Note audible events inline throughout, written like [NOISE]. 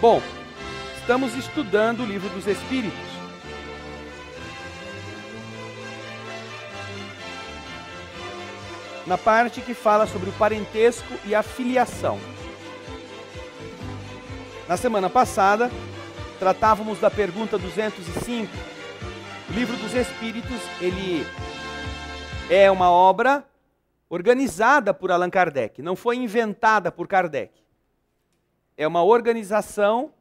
Bom, estamos estudando o livro dos Espíritos. Na parte que fala sobre o parentesco e a filiação. Na semana passada, tratávamos da pergunta 205. O livro dos Espíritos, ele é uma obra organizada por Allan Kardec, não foi inventada por Kardec é uma organização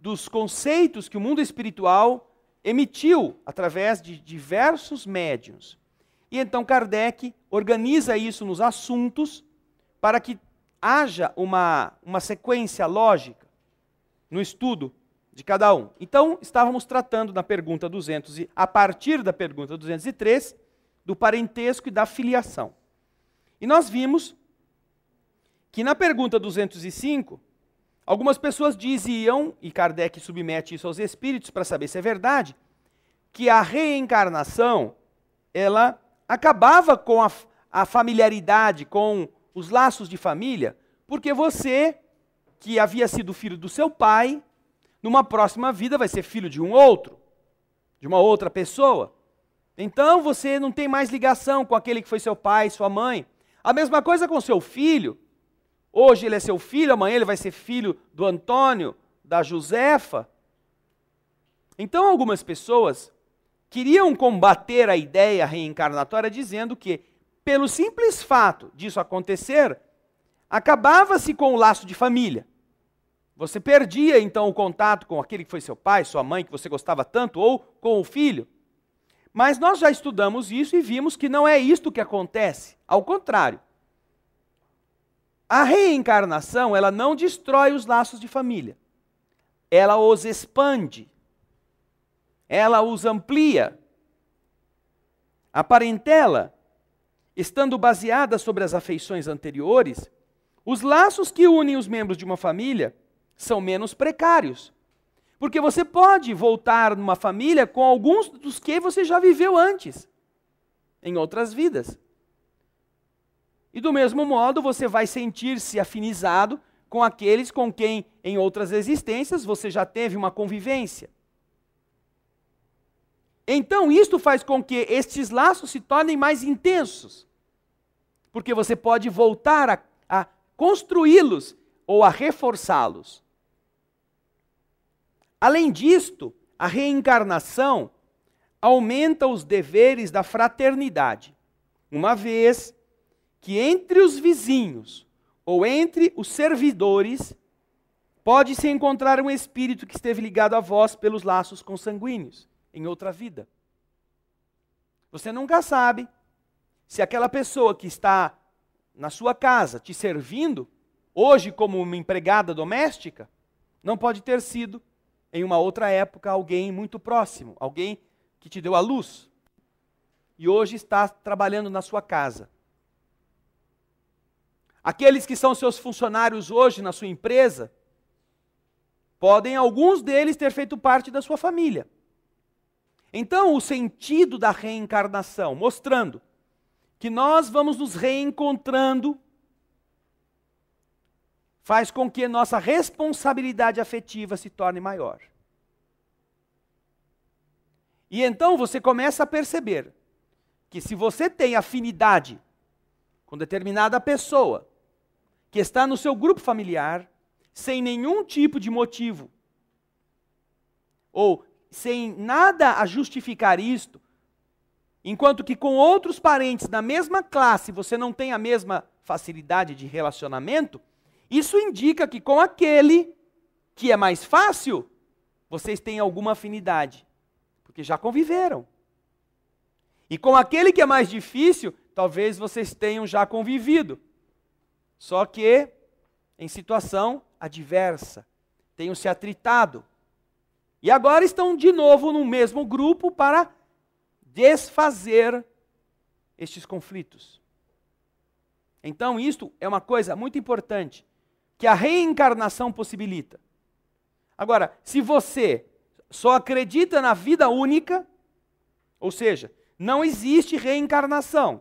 dos conceitos que o mundo espiritual emitiu através de diversos médiums. E então Kardec organiza isso nos assuntos para que haja uma, uma sequência lógica no estudo de cada um. Então, estávamos tratando da pergunta 200, e, a partir da pergunta 203, do parentesco e da filiação. E nós vimos que na pergunta 205, algumas pessoas diziam, e Kardec submete isso aos espíritos para saber se é verdade, que a reencarnação ela acabava com a, a familiaridade, com os laços de família, porque você, que havia sido filho do seu pai, numa próxima vida vai ser filho de um outro, de uma outra pessoa. Então você não tem mais ligação com aquele que foi seu pai, sua mãe. A mesma coisa com seu filho, Hoje ele é seu filho, amanhã ele vai ser filho do Antônio, da Josefa. Então, algumas pessoas queriam combater a ideia reencarnatória dizendo que, pelo simples fato disso acontecer, acabava-se com o laço de família. Você perdia então o contato com aquele que foi seu pai, sua mãe, que você gostava tanto, ou com o filho. Mas nós já estudamos isso e vimos que não é isto que acontece. Ao contrário, a reencarnação, ela não destrói os laços de família. Ela os expande. Ela os amplia. A parentela, estando baseada sobre as afeições anteriores, os laços que unem os membros de uma família são menos precários. Porque você pode voltar numa família com alguns dos que você já viveu antes, em outras vidas. E do mesmo modo, você vai sentir-se afinizado com aqueles com quem em outras existências você já teve uma convivência. Então, isto faz com que estes laços se tornem mais intensos, porque você pode voltar a, a construí-los ou a reforçá-los. Além disto, a reencarnação aumenta os deveres da fraternidade, uma vez que entre os vizinhos ou entre os servidores pode-se encontrar um espírito que esteve ligado a vós pelos laços consanguíneos em outra vida. Você nunca sabe se aquela pessoa que está na sua casa te servindo, hoje como uma empregada doméstica, não pode ter sido em uma outra época alguém muito próximo, alguém que te deu a luz e hoje está trabalhando na sua casa. Aqueles que são seus funcionários hoje na sua empresa, podem alguns deles ter feito parte da sua família. Então, o sentido da reencarnação, mostrando que nós vamos nos reencontrando, faz com que nossa responsabilidade afetiva se torne maior. E então você começa a perceber que se você tem afinidade com determinada pessoa, que está no seu grupo familiar, sem nenhum tipo de motivo, ou sem nada a justificar isto, enquanto que com outros parentes da mesma classe você não tem a mesma facilidade de relacionamento, isso indica que com aquele que é mais fácil, vocês têm alguma afinidade, porque já conviveram. E com aquele que é mais difícil, talvez vocês tenham já convivido. Só que em situação adversa, tenham se atritado. E agora estão de novo no mesmo grupo para desfazer estes conflitos. Então, isto é uma coisa muito importante que a reencarnação possibilita. Agora, se você só acredita na vida única, ou seja, não existe reencarnação.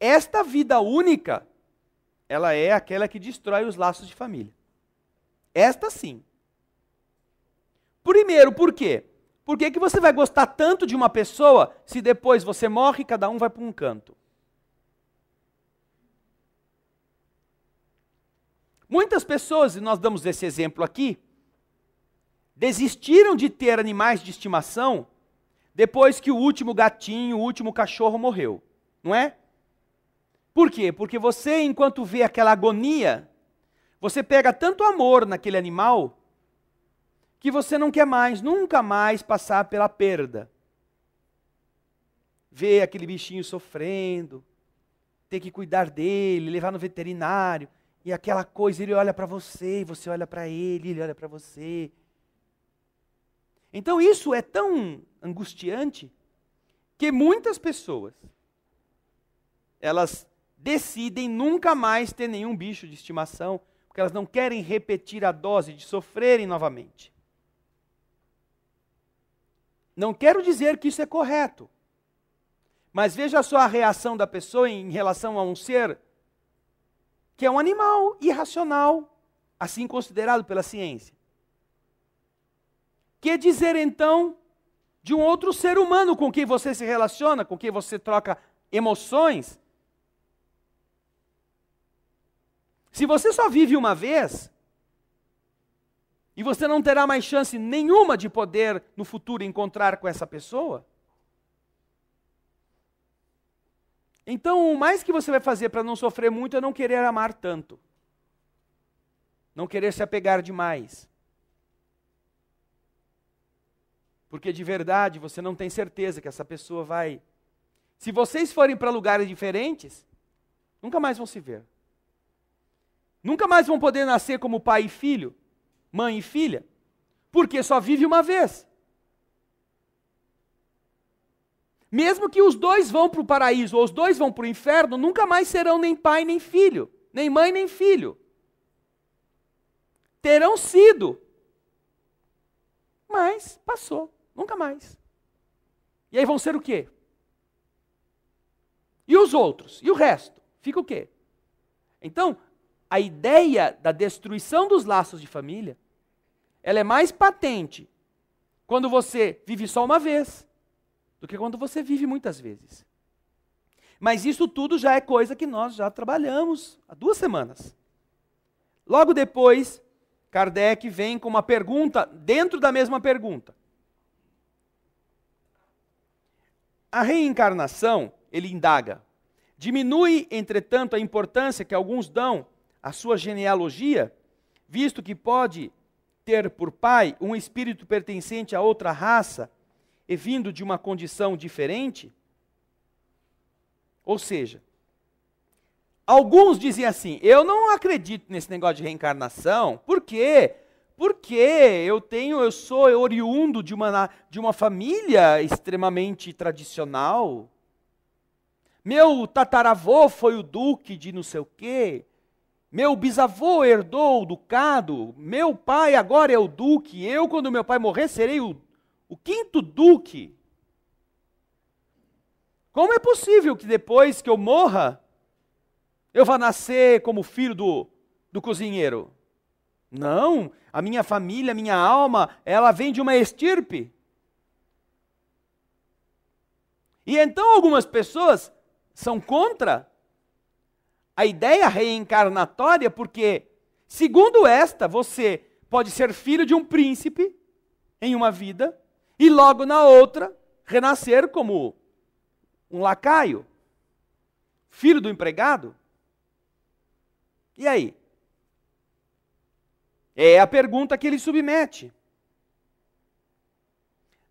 Esta vida única, ela é aquela que destrói os laços de família. Esta sim. Primeiro, por quê? Por que, que você vai gostar tanto de uma pessoa se depois você morre e cada um vai para um canto? Muitas pessoas, e nós damos esse exemplo aqui, desistiram de ter animais de estimação depois que o último gatinho, o último cachorro morreu, não é? Por quê? Porque você, enquanto vê aquela agonia, você pega tanto amor naquele animal que você não quer mais, nunca mais passar pela perda. Ver aquele bichinho sofrendo, ter que cuidar dele, levar no veterinário, e aquela coisa, ele olha para você, você olha para ele, ele olha para você. Então isso é tão angustiante que muitas pessoas elas decidem nunca mais ter nenhum bicho de estimação, porque elas não querem repetir a dose de sofrerem novamente. Não quero dizer que isso é correto. Mas veja só a reação da pessoa em relação a um ser que é um animal irracional, assim considerado pela ciência. Que dizer então de um outro ser humano com quem você se relaciona, com quem você troca emoções, Se você só vive uma vez, e você não terá mais chance nenhuma de poder no futuro encontrar com essa pessoa, então o mais que você vai fazer para não sofrer muito é não querer amar tanto. Não querer se apegar demais. Porque de verdade você não tem certeza que essa pessoa vai. Se vocês forem para lugares diferentes, nunca mais vão se ver. Nunca mais vão poder nascer como pai e filho, mãe e filha, porque só vive uma vez. Mesmo que os dois vão para o paraíso ou os dois vão para o inferno, nunca mais serão nem pai nem filho, nem mãe nem filho. Terão sido, mas passou, nunca mais. E aí vão ser o quê? E os outros? E o resto? Fica o quê? Então, a ideia da destruição dos laços de família, ela é mais patente quando você vive só uma vez do que quando você vive muitas vezes. Mas isso tudo já é coisa que nós já trabalhamos há duas semanas. Logo depois, Kardec vem com uma pergunta dentro da mesma pergunta. A reencarnação, ele indaga, diminui, entretanto, a importância que alguns dão a sua genealogia, visto que pode ter por pai um espírito pertencente a outra raça e vindo de uma condição diferente? Ou seja, alguns dizem assim: eu não acredito nesse negócio de reencarnação, por quê? Porque eu tenho, eu sou oriundo de uma, de uma família extremamente tradicional. Meu tataravô foi o duque de não sei o quê. Meu bisavô herdou o ducado, meu pai agora é o duque, eu, quando meu pai morrer, serei o, o quinto duque. Como é possível que depois que eu morra, eu vá nascer como filho do, do cozinheiro? Não, a minha família, a minha alma, ela vem de uma estirpe. E então algumas pessoas são contra a ideia reencarnatória, porque, segundo esta, você pode ser filho de um príncipe em uma vida e logo na outra renascer como um lacaio, filho do empregado? E aí? É a pergunta que ele submete.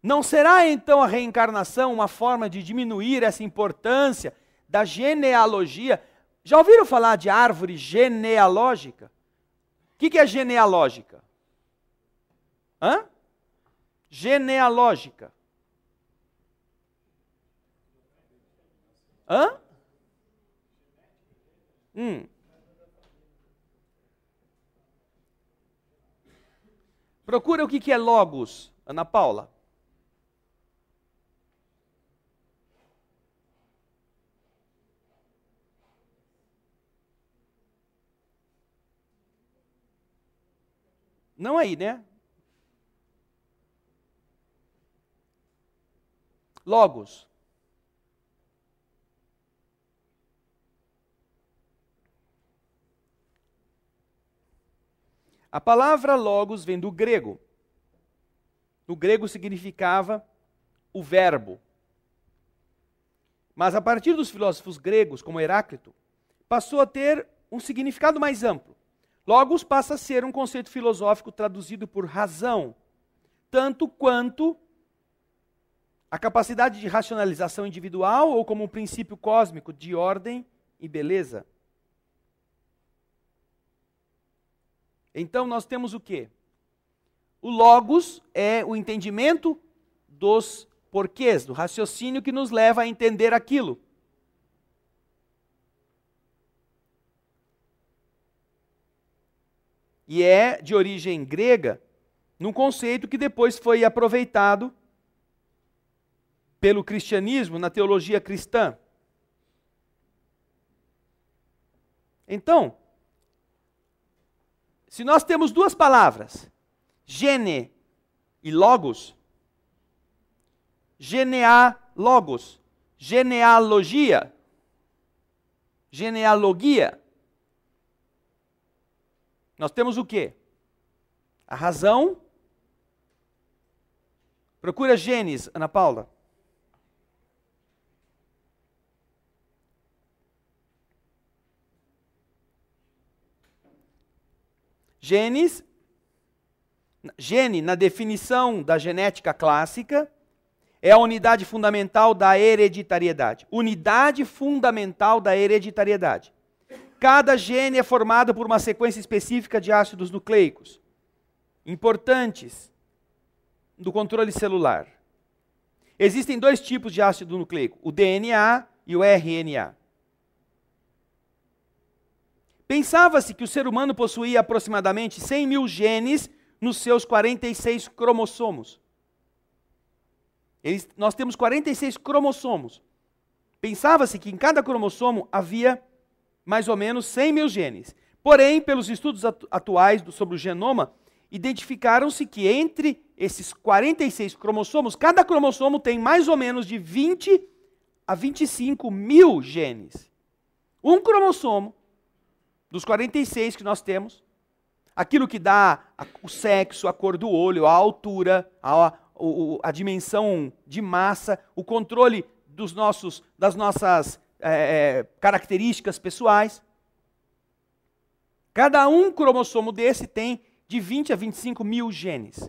Não será então a reencarnação uma forma de diminuir essa importância da genealogia já ouviram falar de árvore genealógica? O que, que é genealógica? Hã? Genealógica. Hã? Hum. Procura o que, que é logos, Ana Paula. Não aí, né? Logos. A palavra logos vem do grego. No grego significava o verbo. Mas a partir dos filósofos gregos, como Heráclito, passou a ter um significado mais amplo. Logos passa a ser um conceito filosófico traduzido por razão, tanto quanto a capacidade de racionalização individual ou como um princípio cósmico de ordem e beleza. Então nós temos o quê? O logos é o entendimento dos porquês, do raciocínio que nos leva a entender aquilo. e é de origem grega, num conceito que depois foi aproveitado pelo cristianismo na teologia cristã. Então, se nós temos duas palavras, gene e logos, genealogos, genealogia, genealogia, nós temos o quê? A razão. Procura Gênesis, Ana Paula. Genes, gene, na definição da genética clássica, é a unidade fundamental da hereditariedade. Unidade fundamental da hereditariedade. Cada gene é formado por uma sequência específica de ácidos nucleicos, importantes do controle celular. Existem dois tipos de ácido nucleico, o DNA e o RNA. Pensava-se que o ser humano possuía aproximadamente 100 mil genes nos seus 46 cromossomos. Eles, nós temos 46 cromossomos. Pensava-se que em cada cromossomo havia mais ou menos 100 mil genes. Porém, pelos estudos atuais sobre o genoma, identificaram-se que entre esses 46 cromossomos, cada cromossomo tem mais ou menos de 20 a 25 mil genes. Um cromossomo, dos 46 que nós temos, aquilo que dá o sexo, a cor do olho, a altura, a, a dimensão de massa, o controle dos nossos, das nossas é, é, características pessoais. Cada um cromossomo desse tem de 20 a 25 mil genes.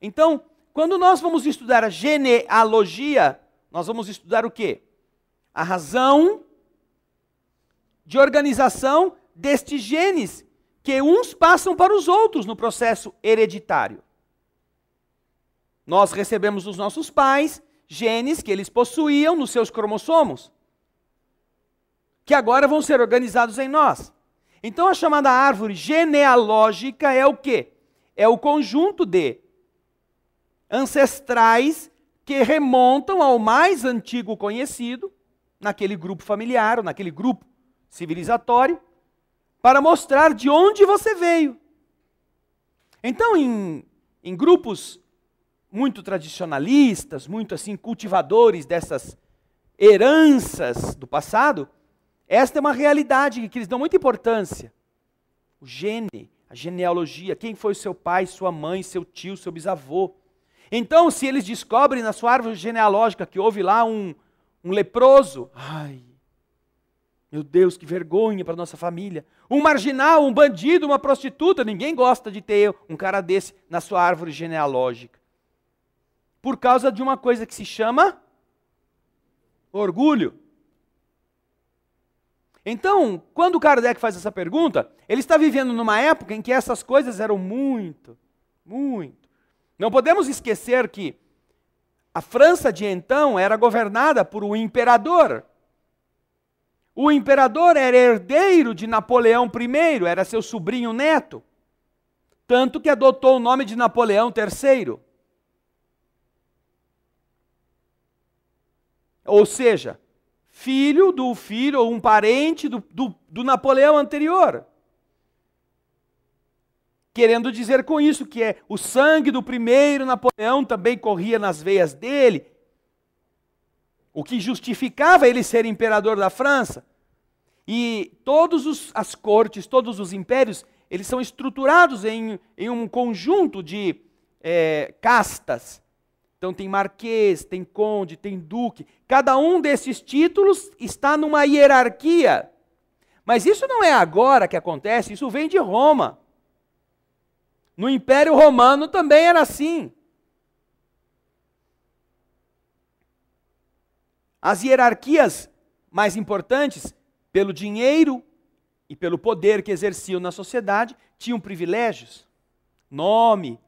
Então, quando nós vamos estudar a genealogia, nós vamos estudar o quê? A razão de organização destes genes, que uns passam para os outros no processo hereditário. Nós recebemos dos nossos pais genes que eles possuíam nos seus cromossomos que agora vão ser organizados em nós. Então a chamada árvore genealógica é o quê? É o conjunto de ancestrais que remontam ao mais antigo conhecido, naquele grupo familiar, ou naquele grupo civilizatório, para mostrar de onde você veio. Então, em, em grupos muito tradicionalistas, muito assim cultivadores dessas heranças do passado, esta é uma realidade que eles dão muita importância. O gene, a genealogia, quem foi seu pai, sua mãe, seu tio, seu bisavô. Então, se eles descobrem na sua árvore genealógica que houve lá um, um leproso, ai, meu Deus, que vergonha para nossa família. Um marginal, um bandido, uma prostituta, ninguém gosta de ter um cara desse na sua árvore genealógica. Por causa de uma coisa que se chama orgulho. Então, quando Kardec faz essa pergunta, ele está vivendo numa época em que essas coisas eram muito, muito. Não podemos esquecer que a França de então era governada por um imperador. O imperador era herdeiro de Napoleão I, era seu sobrinho neto, tanto que adotou o nome de Napoleão III. Ou seja, filho do filho ou um parente do, do, do Napoleão anterior. Querendo dizer com isso que é o sangue do primeiro Napoleão também corria nas veias dele, o que justificava ele ser imperador da França. E todas as cortes, todos os impérios, eles são estruturados em, em um conjunto de é, castas. Então tem marquês, tem conde, tem duque. Cada um desses títulos está numa hierarquia. Mas isso não é agora que acontece, isso vem de Roma. No Império Romano também era assim. As hierarquias mais importantes, pelo dinheiro e pelo poder que exerciam na sociedade, tinham privilégios, nome,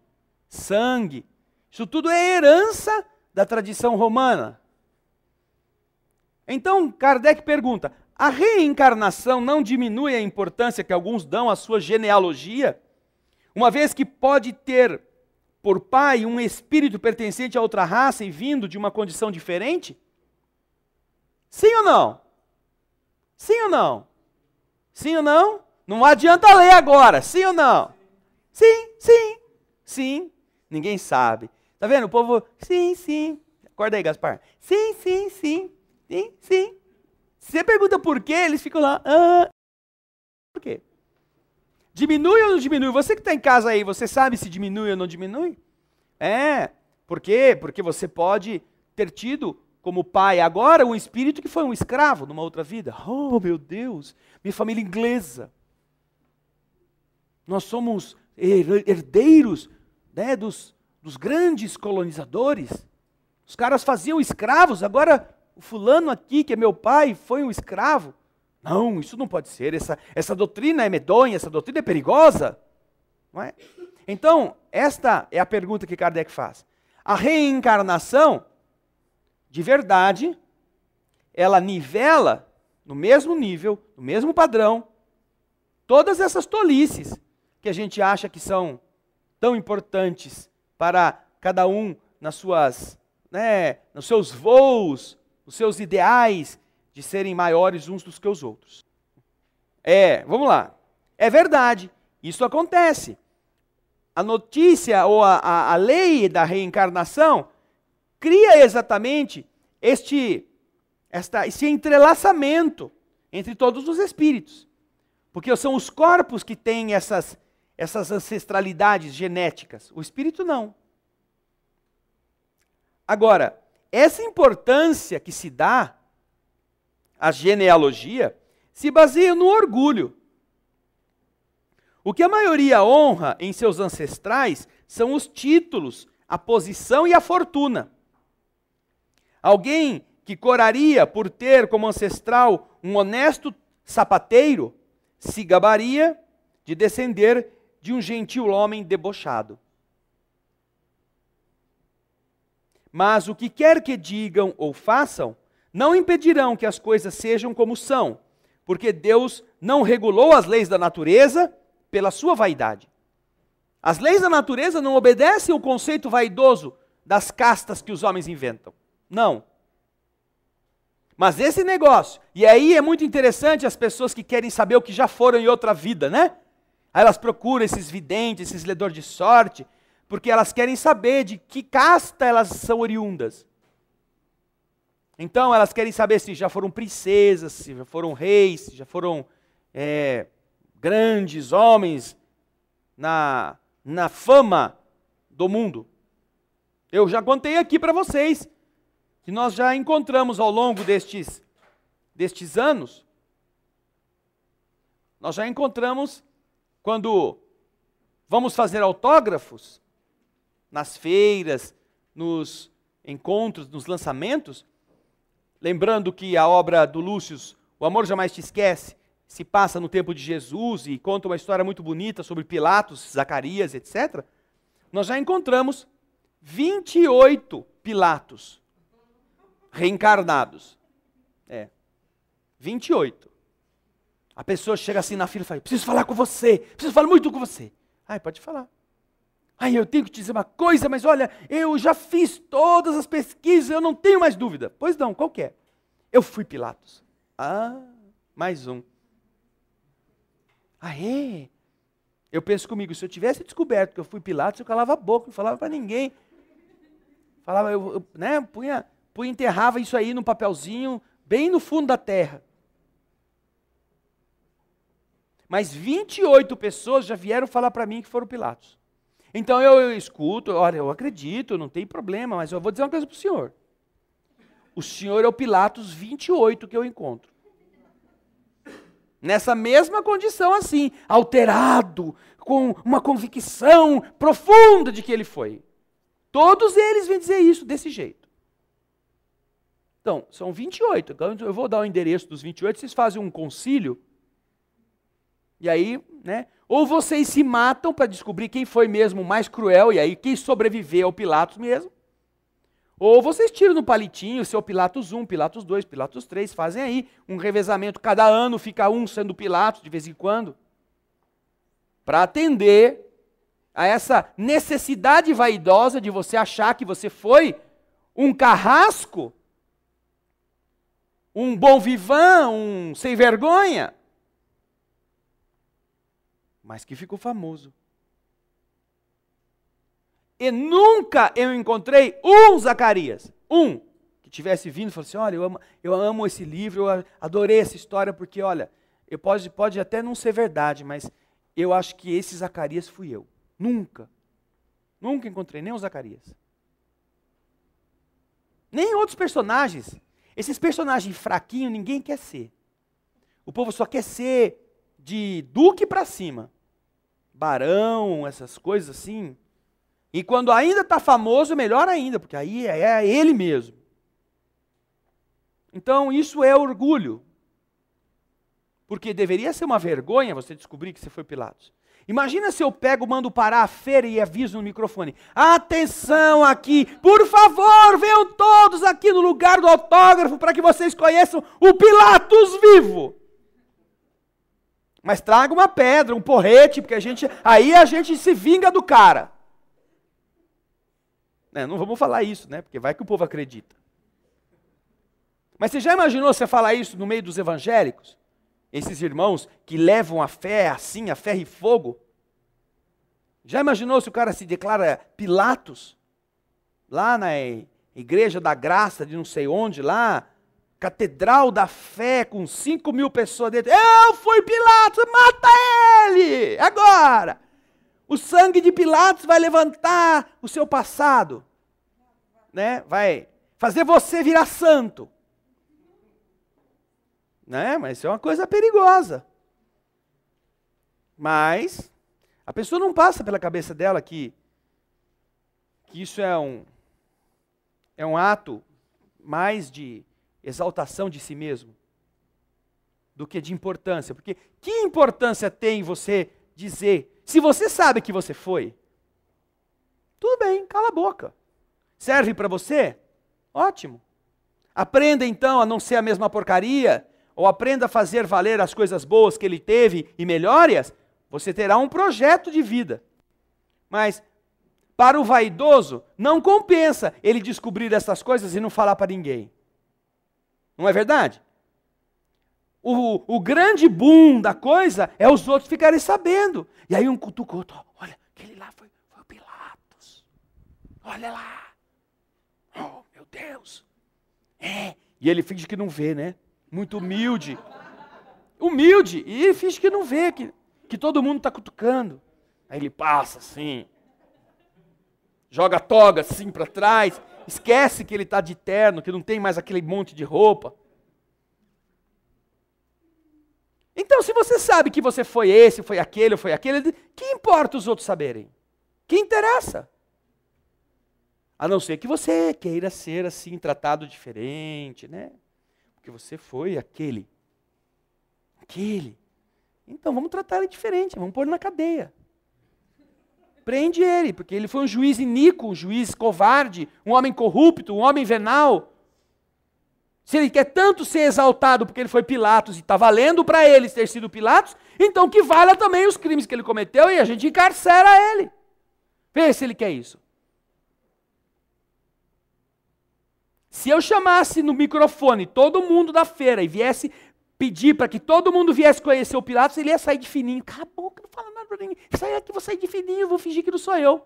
sangue, isso tudo é herança da tradição romana. Então, Kardec pergunta: a reencarnação não diminui a importância que alguns dão à sua genealogia, uma vez que pode ter por pai um espírito pertencente a outra raça e vindo de uma condição diferente? Sim ou não? Sim ou não? Sim ou não? Não adianta ler agora, sim ou não? Sim, sim, sim. Ninguém sabe. Tá vendo? O povo, sim, sim. Acorda aí, Gaspar. Sim, sim, sim. Sim, sim. Se você pergunta por quê, eles ficam lá. Ah, por quê? Diminui ou não diminui? Você que está em casa aí, você sabe se diminui ou não diminui? É. Por quê? Porque você pode ter tido como pai agora um espírito que foi um escravo numa outra vida. Oh, meu Deus! Minha família inglesa. Nós somos herdeiros né, dos, dos grandes colonizadores. Os caras faziam escravos, agora o fulano aqui, que é meu pai, foi um escravo. Não, isso não pode ser. Essa, essa doutrina é medonha, essa doutrina é perigosa. Não é? Então, esta é a pergunta que Kardec faz. A reencarnação, de verdade, ela nivela no mesmo nível, no mesmo padrão, todas essas tolices que a gente acha que são tão importantes para cada um nas suas, né, nos seus voos, nos seus ideais de serem maiores uns dos que os outros. É, vamos lá. É verdade, isso acontece. A notícia ou a, a, a lei da reencarnação cria exatamente este, esta, esse entrelaçamento entre todos os espíritos. Porque são os corpos que têm essas essas ancestralidades genéticas. O espírito não. Agora, essa importância que se dá à genealogia se baseia no orgulho. O que a maioria honra em seus ancestrais são os títulos, a posição e a fortuna. Alguém que coraria por ter como ancestral um honesto sapateiro se gabaria de descender de um gentil homem debochado. Mas o que quer que digam ou façam, não impedirão que as coisas sejam como são, porque Deus não regulou as leis da natureza pela sua vaidade. As leis da natureza não obedecem ao conceito vaidoso das castas que os homens inventam. Não. Mas esse negócio, e aí é muito interessante as pessoas que querem saber o que já foram em outra vida, né? Aí elas procuram esses videntes, esses ledores de sorte, porque elas querem saber de que casta elas são oriundas. Então elas querem saber se já foram princesas, se já foram reis, se já foram é, grandes homens na, na fama do mundo. Eu já contei aqui para vocês que nós já encontramos ao longo destes, destes anos, nós já encontramos quando vamos fazer autógrafos, nas feiras, nos encontros, nos lançamentos, lembrando que a obra do Lúcio, O Amor Jamais Te Esquece, se passa no tempo de Jesus e conta uma história muito bonita sobre Pilatos, Zacarias, etc., nós já encontramos 28 Pilatos reencarnados. É. 28. A pessoa chega assim na fila e fala: preciso falar com você, preciso falar muito com você. Ai, pode falar. Ai, eu tenho que te dizer uma coisa, mas olha, eu já fiz todas as pesquisas, eu não tenho mais dúvida. Pois não, qual que é? Eu fui Pilatos. Ah, mais um. Ah, é? Eu penso comigo, se eu tivesse descoberto que eu fui Pilatos, eu calava a boca, não falava para ninguém. Falava, eu, eu né, punha, punha, enterrava isso aí num papelzinho, bem no fundo da terra. Mas 28 pessoas já vieram falar para mim que foram Pilatos. Então eu, eu escuto, olha, eu acredito, não tem problema, mas eu vou dizer uma coisa para o senhor. O senhor é o Pilatos 28 que eu encontro. Nessa mesma condição, assim, alterado, com uma convicção profunda de que ele foi. Todos eles vêm dizer isso desse jeito. Então, são 28. Então, eu vou dar o endereço dos 28, vocês fazem um concílio e aí, né? Ou vocês se matam para descobrir quem foi mesmo mais cruel, e aí quem sobreviveu ao Pilatos mesmo. Ou vocês tiram no palitinho, seu Pilatos 1, Pilatos 2, Pilatos 3, fazem aí um revezamento. Cada ano fica um sendo Pilatos, de vez em quando. Para atender a essa necessidade vaidosa de você achar que você foi um carrasco, um bom vivan, um sem vergonha mas que ficou famoso. E nunca eu encontrei um Zacarias, um, que tivesse vindo e falasse: assim: olha, eu amo, eu amo esse livro, eu adorei essa história, porque olha, eu pode, pode até não ser verdade, mas eu acho que esse Zacarias fui eu. Nunca. Nunca encontrei nem o Zacarias. Nem outros personagens. Esses personagens fraquinhos ninguém quer ser. O povo só quer ser de duque para cima. Barão, essas coisas assim. E quando ainda está famoso, melhor ainda, porque aí é, é ele mesmo. Então isso é orgulho. Porque deveria ser uma vergonha você descobrir que você foi Pilatos. Imagina se eu pego, mando parar a feira e aviso no microfone: atenção aqui, por favor, venham todos aqui no lugar do autógrafo para que vocês conheçam o Pilatos vivo. Mas traga uma pedra, um porrete, porque a gente aí a gente se vinga do cara. É, não vamos falar isso, né? Porque vai que o povo acredita. Mas você já imaginou você falar isso no meio dos evangélicos? Esses irmãos que levam a fé assim, a ferro e fogo? Já imaginou se o cara se declara Pilatos? Lá na igreja da graça de não sei onde, lá, Catedral da Fé, com 5 mil pessoas dentro. Eu fui Pilatos, mata ele! Agora! O sangue de Pilatos vai levantar o seu passado, né? Vai fazer você virar santo. Né? Mas isso é uma coisa perigosa. Mas a pessoa não passa pela cabeça dela que que isso é um é um ato mais de exaltação de si mesmo do que de importância. Porque que importância tem você dizer, se você sabe que você foi? Tudo bem, cala a boca. Serve para você? Ótimo. Aprenda então a não ser a mesma porcaria, ou aprenda a fazer valer as coisas boas que ele teve e melhore-as. Você terá um projeto de vida. Mas para o vaidoso, não compensa ele descobrir essas coisas e não falar para ninguém. Não é verdade? O, o grande boom da coisa é os outros ficarem sabendo. E aí um cutuca outro. Olha, aquele lá foi, foi o Pilatos. Olha lá. Oh, meu Deus. É. E ele finge que não vê, né? Muito humilde. Humilde. E ele finge que não vê, que, que todo mundo está cutucando. Aí ele passa assim. Joga toga assim para trás esquece que ele está de terno, que não tem mais aquele monte de roupa. Então, se você sabe que você foi esse, foi aquele, foi aquele, que importa os outros saberem? Que interessa? A não ser que você queira ser assim, tratado diferente, né? Porque você foi aquele. Aquele. Então vamos tratar ele diferente, vamos pôr na cadeia. Prende ele, porque ele foi um juiz iníquo, um juiz covarde, um homem corrupto, um homem venal. Se ele quer tanto ser exaltado porque ele foi Pilatos e está valendo para ele ter sido Pilatos, então que valha também os crimes que ele cometeu e a gente encarcera ele. Vê se ele quer isso. Se eu chamasse no microfone todo mundo da feira e viesse pedir para que todo mundo viesse conhecer o Pilatos, ele ia sair de fininho. Acabou, não fala nada para ninguém. Sai aqui, vou sair de fininho, vou fingir que não sou eu.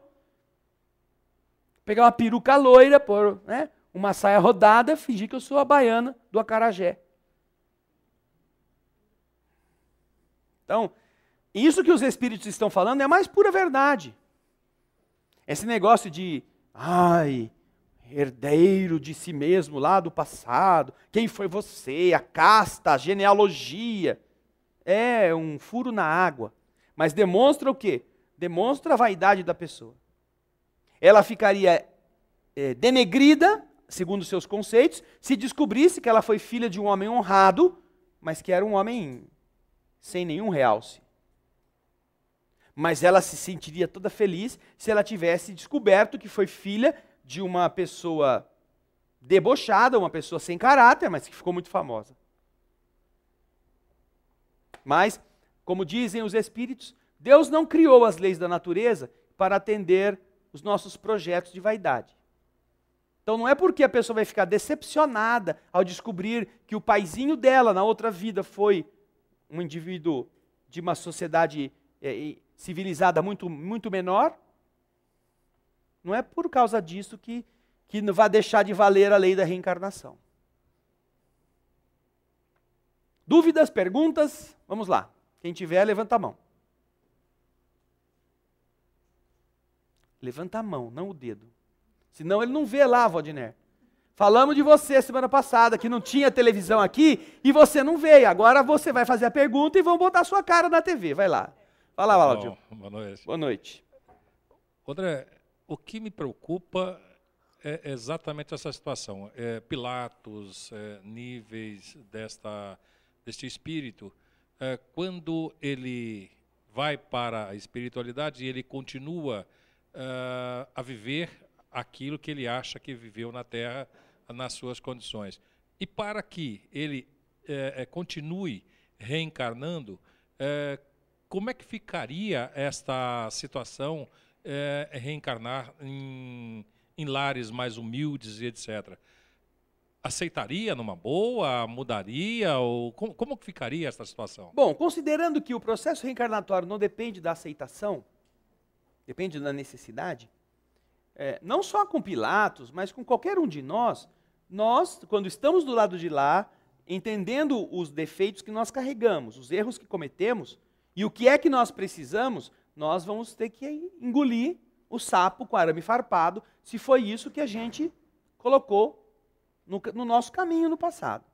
Pegar uma peruca loira, pôr né, uma saia rodada, fingir que eu sou a baiana do acarajé. Então, isso que os espíritos estão falando é a mais pura verdade. Esse negócio de, ai, herdeiro de si mesmo lá do passado, quem foi você, a casta, a genealogia. É um furo na água. Mas demonstra o quê? Demonstra a vaidade da pessoa. Ela ficaria é, denegrida, segundo seus conceitos, se descobrisse que ela foi filha de um homem honrado, mas que era um homem sem nenhum realce. Mas ela se sentiria toda feliz se ela tivesse descoberto que foi filha de uma pessoa debochada, uma pessoa sem caráter, mas que ficou muito famosa. Mas, como dizem os espíritos, Deus não criou as leis da natureza para atender os nossos projetos de vaidade. Então não é porque a pessoa vai ficar decepcionada ao descobrir que o paizinho dela na outra vida foi um indivíduo de uma sociedade é, civilizada muito, muito menor, não é por causa disso que, que vai deixar de valer a lei da reencarnação. Dúvidas, perguntas? Vamos lá. Quem tiver, levanta a mão. Levanta a mão, não o dedo. Senão ele não vê lá, Valdiner. Falamos de você semana passada, que não tinha televisão aqui e você não veio. Agora você vai fazer a pergunta e vão botar a sua cara na TV. Vai lá. Vai lá, Valdir. Boa noite. Boa noite. André, o que me preocupa é exatamente essa situação. É, Pilatos, é, níveis desta, deste espírito, é, quando ele vai para a espiritualidade, e ele continua é, a viver aquilo que ele acha que viveu na Terra nas suas condições. E para que ele é, é, continue reencarnando, como é que ficaria esta situação? É, é, reencarnar em, em lares mais humildes e etc. Aceitaria numa boa? Mudaria? Ou como, como ficaria essa situação? Bom, considerando que o processo reencarnatório não depende da aceitação, depende da necessidade, é, não só com Pilatos, mas com qualquer um de nós, nós, quando estamos do lado de lá, entendendo os defeitos que nós carregamos, os erros que cometemos e o que é que nós precisamos, nós vamos ter que engolir o sapo com arame farpado, se foi isso que a gente colocou no, no nosso caminho no passado.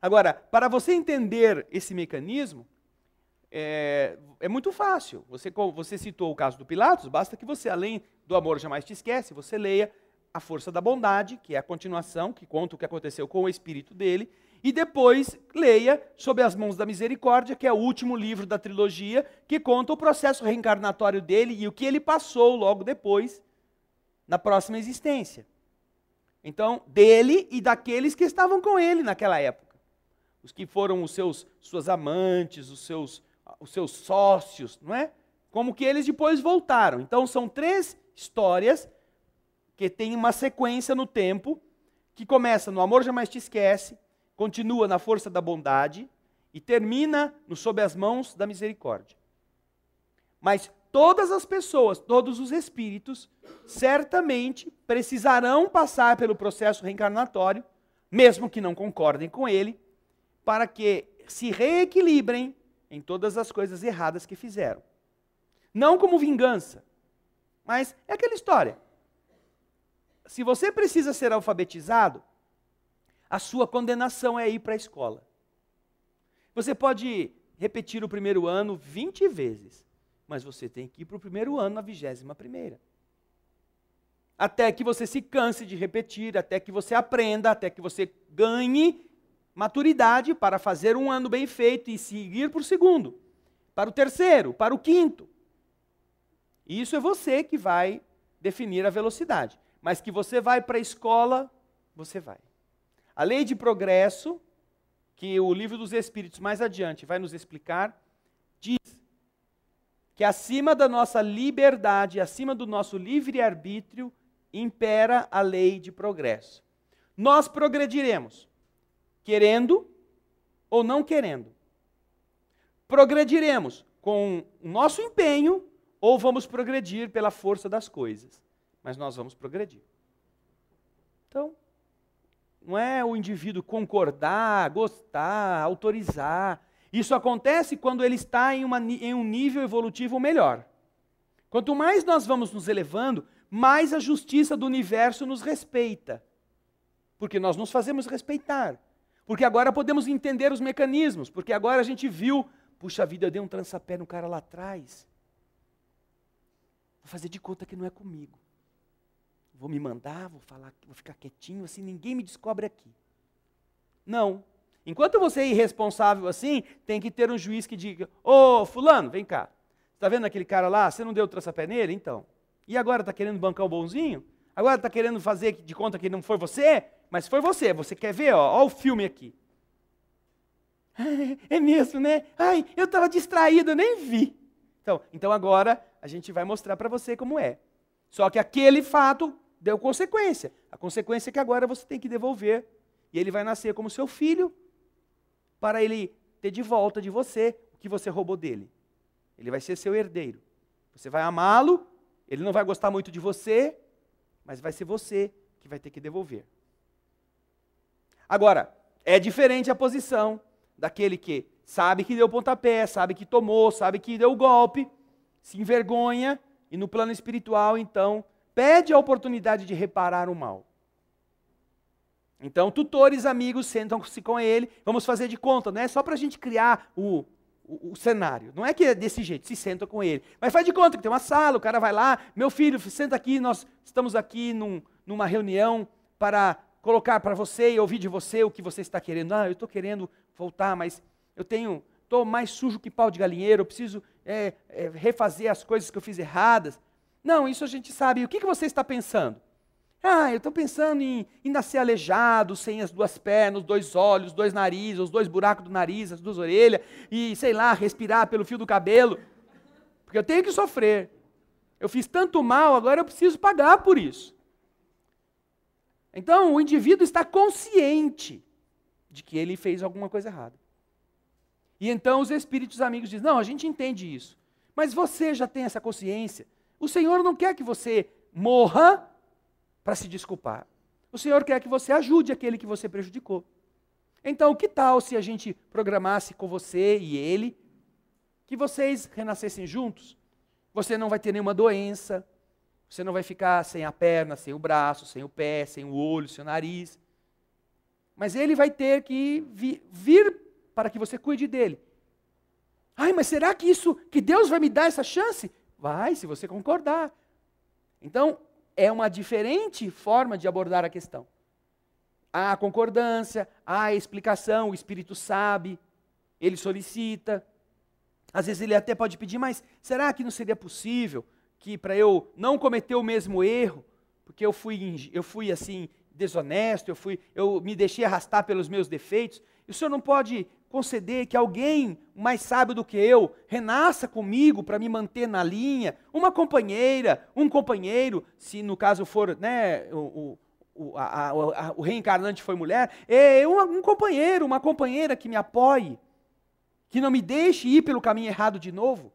Agora, para você entender esse mecanismo, é, é, muito fácil. Você, você citou o caso do Pilatos, basta que você, além do amor jamais te esquece, você leia A Força da Bondade, que é a continuação, que conta o que aconteceu com o espírito dele, e depois leia Sob as Mãos da Misericórdia, que é o último livro da trilogia, que conta o processo reencarnatório dele e o que ele passou logo depois, na próxima existência. Então, dele e daqueles que estavam com ele naquela época. Os que foram os seus suas amantes, os seus os seus sócios, não é? Como que eles depois voltaram. Então, são três histórias que têm uma sequência no tempo que começa no amor jamais te esquece, continua na força da bondade e termina no sob as mãos da misericórdia. Mas todas as pessoas, todos os espíritos, certamente precisarão passar pelo processo reencarnatório, mesmo que não concordem com ele, para que se reequilibrem em todas as coisas erradas que fizeram. Não como vingança, mas é aquela história. Se você precisa ser alfabetizado, a sua condenação é ir para a escola. Você pode repetir o primeiro ano 20 vezes, mas você tem que ir para o primeiro ano na vigésima primeira. Até que você se canse de repetir, até que você aprenda, até que você ganhe maturidade para fazer um ano bem feito e seguir para o segundo, para o terceiro, para o quinto. E isso é você que vai definir a velocidade. Mas que você vai para a escola, você vai. A lei de progresso, que o livro dos Espíritos mais adiante vai nos explicar, diz que acima da nossa liberdade, acima do nosso livre-arbítrio, impera a lei de progresso. Nós progrediremos, querendo ou não querendo. Progrediremos com o nosso empenho ou vamos progredir pela força das coisas. Mas nós vamos progredir. Então, não é o indivíduo concordar, gostar, autorizar. Isso acontece quando ele está em, uma, em um nível evolutivo melhor. Quanto mais nós vamos nos elevando, mais a justiça do universo nos respeita. Porque nós nos fazemos respeitar. Porque agora podemos entender os mecanismos. Porque agora a gente viu, puxa vida, eu dei um trançapé no cara lá atrás. Vou fazer de conta que não é comigo vou me mandar, vou falar, vou ficar quietinho assim, ninguém me descobre aqui. Não. Enquanto você é irresponsável assim, tem que ter um juiz que diga: Ô, oh, Fulano, vem cá. Está vendo aquele cara lá? Você não deu traçapé nele? Então. E agora está querendo bancar o bonzinho? Agora está querendo fazer de conta que não foi você? Mas foi você. Você quer ver? Ó, o filme aqui. [LAUGHS] É mesmo, né? Ai, eu estava distraído, nem vi. Então, então agora a gente vai mostrar para você como é. Só que aquele fato deu consequência. A consequência é que agora você tem que devolver. E ele vai nascer como seu filho, para ele ter de volta de você o que você roubou dele. Ele vai ser seu herdeiro. Você vai amá-lo, ele não vai gostar muito de você, mas vai ser você que vai ter que devolver. Agora, é diferente a posição daquele que sabe que deu pontapé, sabe que tomou, sabe que deu golpe, se envergonha e no plano espiritual, então, pede a oportunidade de reparar o mal. Então, tutores, amigos, sentam-se com ele, vamos fazer de conta, não é só para a gente criar o, o, o, cenário. Não é que é desse jeito, se sentam com ele. Mas faz de conta que tem uma sala, o cara vai lá, meu filho, senta aqui, nós estamos aqui num, numa reunião para colocar para você e ouvir de você o que você está querendo. Ah, eu estou querendo voltar, mas eu tenho, estou mais sujo que pau de galinheiro, eu preciso é, é, refazer as coisas que eu fiz erradas. Não, isso a gente sabe. o que, que você está pensando? Ah, eu estou pensando em, em nascer aleijado, sem as duas pernas, os dois olhos, os dois narizes, os dois buracos do nariz, as duas orelhas, e sei lá, respirar pelo fio do cabelo. Porque eu tenho que sofrer. Eu fiz tanto mal, agora eu preciso pagar por isso. Então, o indivíduo está consciente de que ele fez alguma coisa errada. E então os espíritos amigos dizem: Não, a gente entende isso. Mas você já tem essa consciência o Senhor não quer que você morra para se desculpar. O Senhor quer que você ajude aquele que você prejudicou. Então, que tal se a gente programasse com você e ele que vocês renascessem juntos? Você não vai ter nenhuma doença, você não vai ficar sem a perna, sem o braço, sem o pé, sem o olho, sem o nariz. Mas ele vai ter que vir para que você cuide dele. Ai, mas será que isso, que Deus vai me dar essa chance? Vai, se você concordar. Então, é uma diferente forma de abordar a questão. Há a concordância, há a explicação, o Espírito sabe, ele solicita. Às vezes ele até pode pedir, mas será que não seria possível que para eu não cometer o mesmo erro, porque eu fui, eu fui assim desonesto, eu fui, eu me deixei arrastar pelos meus defeitos, e o Senhor não pode conceder que alguém mais sábio do que eu renasça comigo para me manter na linha? Uma companheira, um companheiro, se no caso for né, o, o, a, a, a, o reencarnante foi mulher, é um, um companheiro, uma companheira que me apoie, que não me deixe ir pelo caminho errado de novo.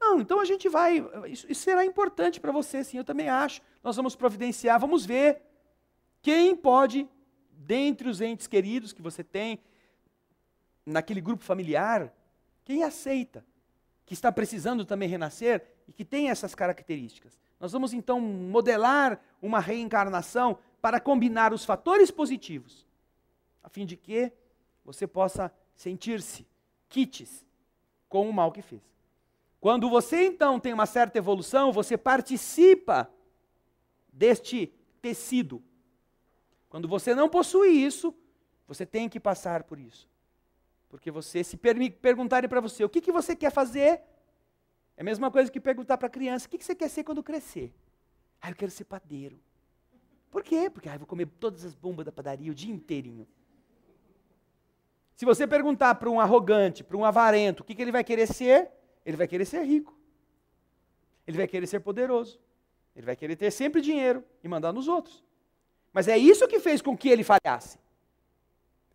Não, então a gente vai. Isso, isso será importante para você, sim, eu também acho. Nós vamos providenciar, vamos ver quem pode dentre os entes queridos que você tem, naquele grupo familiar, quem aceita que está precisando também renascer e que tem essas características. Nós vamos então modelar uma reencarnação para combinar os fatores positivos, a fim de que você possa sentir-se quites com o mal que fez. Quando você então tem uma certa evolução, você participa deste tecido quando você não possui isso, você tem que passar por isso. Porque você, se per perguntarem para você o que, que você quer fazer, é a mesma coisa que perguntar para a criança o que, que você quer ser quando crescer. Ah, eu quero ser padeiro. Por quê? Porque ah, eu vou comer todas as bombas da padaria o dia inteirinho. Se você perguntar para um arrogante, para um avarento, o que, que ele vai querer ser, ele vai querer ser rico. Ele vai querer ser poderoso. Ele vai querer ter sempre dinheiro e mandar nos outros. Mas é isso que fez com que ele falhasse.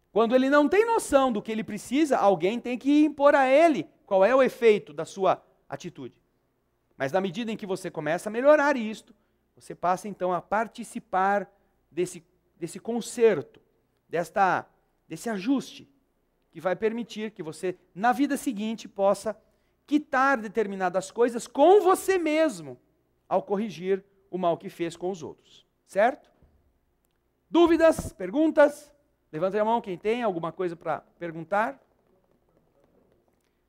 Quando ele não tem noção do que ele precisa, alguém tem que impor a ele qual é o efeito da sua atitude. Mas na medida em que você começa a melhorar isto, você passa então a participar desse, desse conserto, desta, desse ajuste, que vai permitir que você, na vida seguinte, possa quitar determinadas coisas com você mesmo, ao corrigir o mal que fez com os outros. Certo? Dúvidas? Perguntas? Levanta a mão quem tem alguma coisa para perguntar.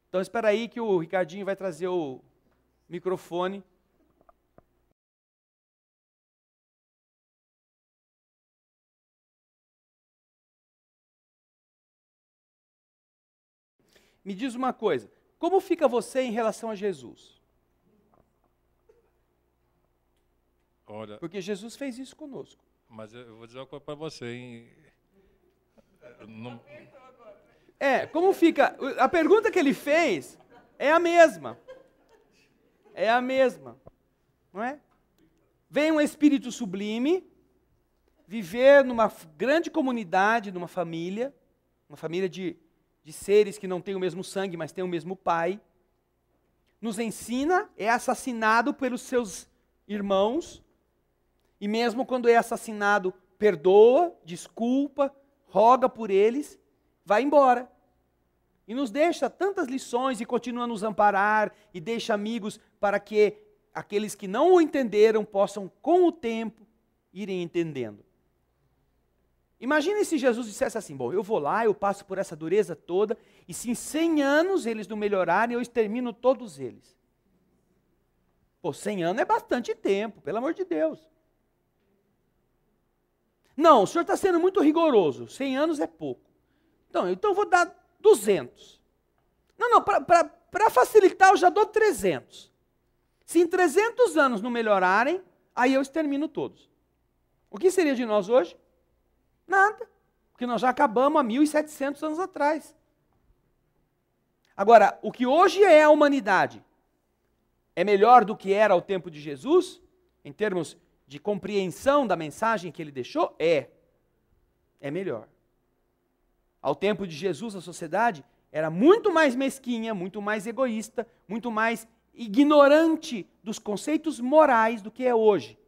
Então espera aí que o Ricardinho vai trazer o microfone. Me diz uma coisa, como fica você em relação a Jesus? Olha, Porque Jesus fez isso conosco. Mas eu vou dizer uma coisa para você, hein? Não... É, como fica. A pergunta que ele fez é a mesma. É a mesma. Não é? Vem um espírito sublime viver numa grande comunidade, numa família, uma família de, de seres que não têm o mesmo sangue, mas têm o mesmo pai. Nos ensina, é assassinado pelos seus irmãos, e mesmo quando é assassinado, perdoa, desculpa, roga por eles, vai embora. E nos deixa tantas lições e continua a nos amparar e deixa amigos para que aqueles que não o entenderam possam, com o tempo, irem entendendo. Imagine se Jesus dissesse assim: Bom, eu vou lá, eu passo por essa dureza toda, e se em 100 anos eles não melhorarem, eu extermino todos eles. Pô, 100 anos é bastante tempo, pelo amor de Deus. Não, o senhor está sendo muito rigoroso. 100 anos é pouco. Então, então vou dar 200. Não, não, para facilitar eu já dou 300. Se em 300 anos não melhorarem, aí eu extermino todos. O que seria de nós hoje? Nada. Porque nós já acabamos há 1.700 anos atrás. Agora, o que hoje é a humanidade é melhor do que era ao tempo de Jesus, em termos de compreensão da mensagem que ele deixou? É. É melhor. Ao tempo de Jesus, a sociedade era muito mais mesquinha, muito mais egoísta, muito mais ignorante dos conceitos morais do que é hoje.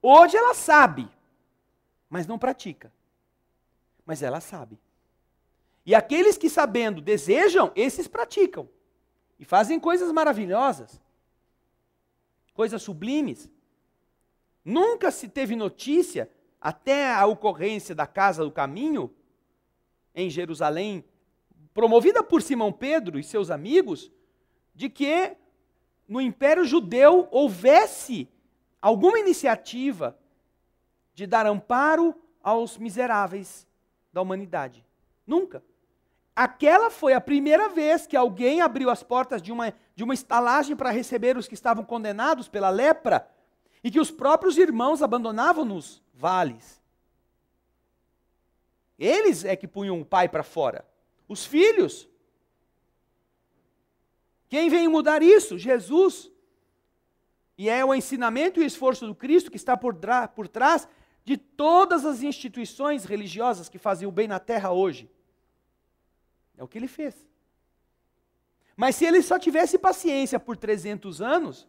Hoje ela sabe, mas não pratica. Mas ela sabe. E aqueles que sabendo desejam, esses praticam. E fazem coisas maravilhosas, coisas sublimes. Nunca se teve notícia, até a ocorrência da Casa do Caminho, em Jerusalém, promovida por Simão Pedro e seus amigos, de que no Império Judeu houvesse alguma iniciativa de dar amparo aos miseráveis da humanidade. Nunca. Aquela foi a primeira vez que alguém abriu as portas de uma, de uma estalagem para receber os que estavam condenados pela lepra e que os próprios irmãos abandonavam nos vales. Eles é que punham o pai para fora, os filhos. Quem vem mudar isso? Jesus. E é o ensinamento e o esforço do Cristo que está por, por trás de todas as instituições religiosas que fazem o bem na terra hoje. É o que ele fez. Mas se ele só tivesse paciência por 300 anos,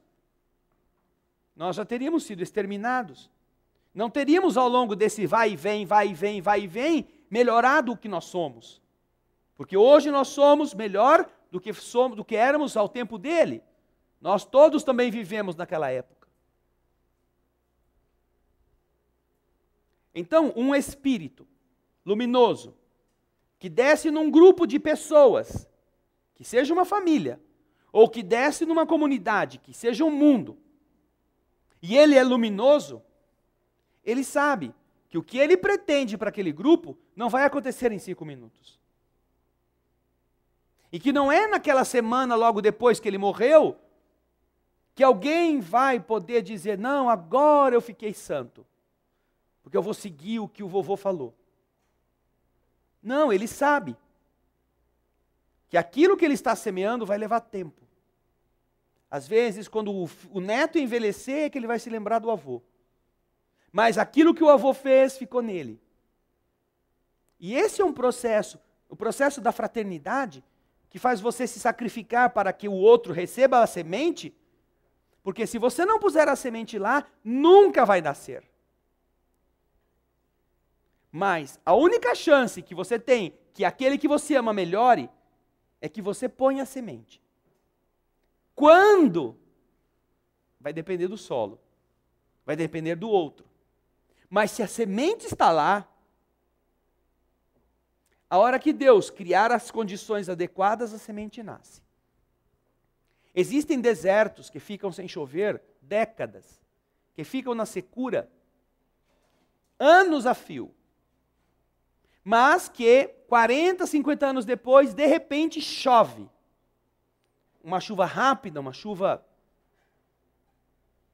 nós já teríamos sido exterminados. Não teríamos ao longo desse vai e vem, vai e vem, vai e vem, melhorado o que nós somos. Porque hoje nós somos melhor do que somos, do que éramos ao tempo dele. Nós todos também vivemos naquela época. Então, um espírito luminoso que desce num grupo de pessoas, que seja uma família, ou que desce numa comunidade, que seja um mundo, e ele é luminoso, ele sabe que o que ele pretende para aquele grupo não vai acontecer em cinco minutos. E que não é naquela semana logo depois que ele morreu que alguém vai poder dizer: não, agora eu fiquei santo, porque eu vou seguir o que o vovô falou. Não, ele sabe que aquilo que ele está semeando vai levar tempo. Às vezes, quando o, o neto envelhecer, é que ele vai se lembrar do avô. Mas aquilo que o avô fez ficou nele. E esse é um processo, o processo da fraternidade, que faz você se sacrificar para que o outro receba a semente, porque se você não puser a semente lá, nunca vai nascer. Mas a única chance que você tem que aquele que você ama melhore é que você ponha a semente. Quando? Vai depender do solo, vai depender do outro. Mas se a semente está lá, a hora que Deus criar as condições adequadas, a semente nasce. Existem desertos que ficam sem chover décadas, que ficam na secura anos a fio, mas que 40, 50 anos depois, de repente chove uma chuva rápida, uma chuva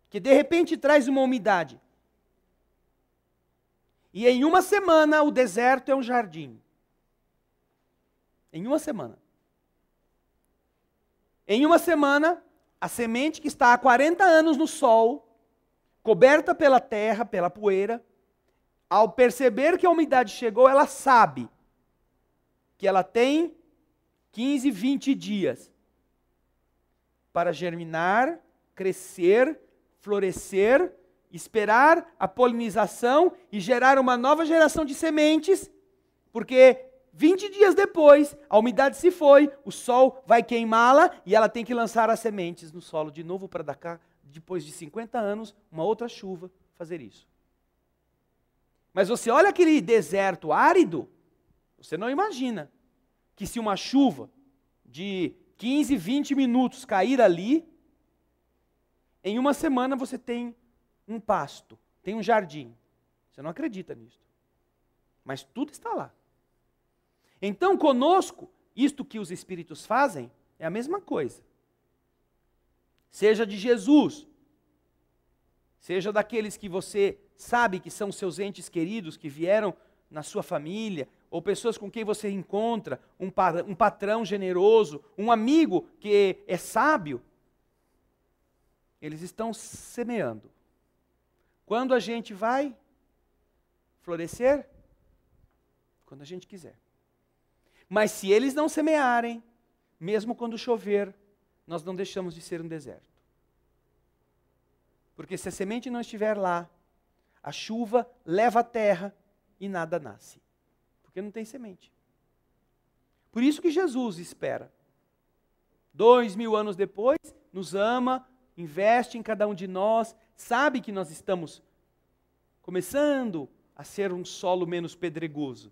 que de repente traz uma umidade. E em uma semana o deserto é um jardim. Em uma semana. Em uma semana, a semente que está há 40 anos no sol, coberta pela terra, pela poeira, ao perceber que a umidade chegou, ela sabe que ela tem 15, 20 dias para germinar, crescer, florescer, esperar a polinização e gerar uma nova geração de sementes, porque 20 dias depois, a umidade se foi, o sol vai queimá-la e ela tem que lançar as sementes no solo de novo para dar cá, depois de 50 anos, uma outra chuva fazer isso. Mas você olha aquele deserto árido, você não imagina que se uma chuva de 15, 20 minutos cair ali, em uma semana você tem um pasto, tem um jardim. Você não acredita nisso. Mas tudo está lá. Então, conosco, isto que os espíritos fazem é a mesma coisa. Seja de Jesus, seja daqueles que você sabe que são seus entes queridos, que vieram na sua família, ou pessoas com quem você encontra, um, um patrão generoso, um amigo que é sábio, eles estão semeando. Quando a gente vai florescer? Quando a gente quiser. Mas se eles não semearem, mesmo quando chover, nós não deixamos de ser um deserto. Porque se a semente não estiver lá, a chuva leva a terra e nada nasce porque não tem semente. Por isso que Jesus espera. Dois mil anos depois, nos ama, investe em cada um de nós, sabe que nós estamos começando a ser um solo menos pedregoso.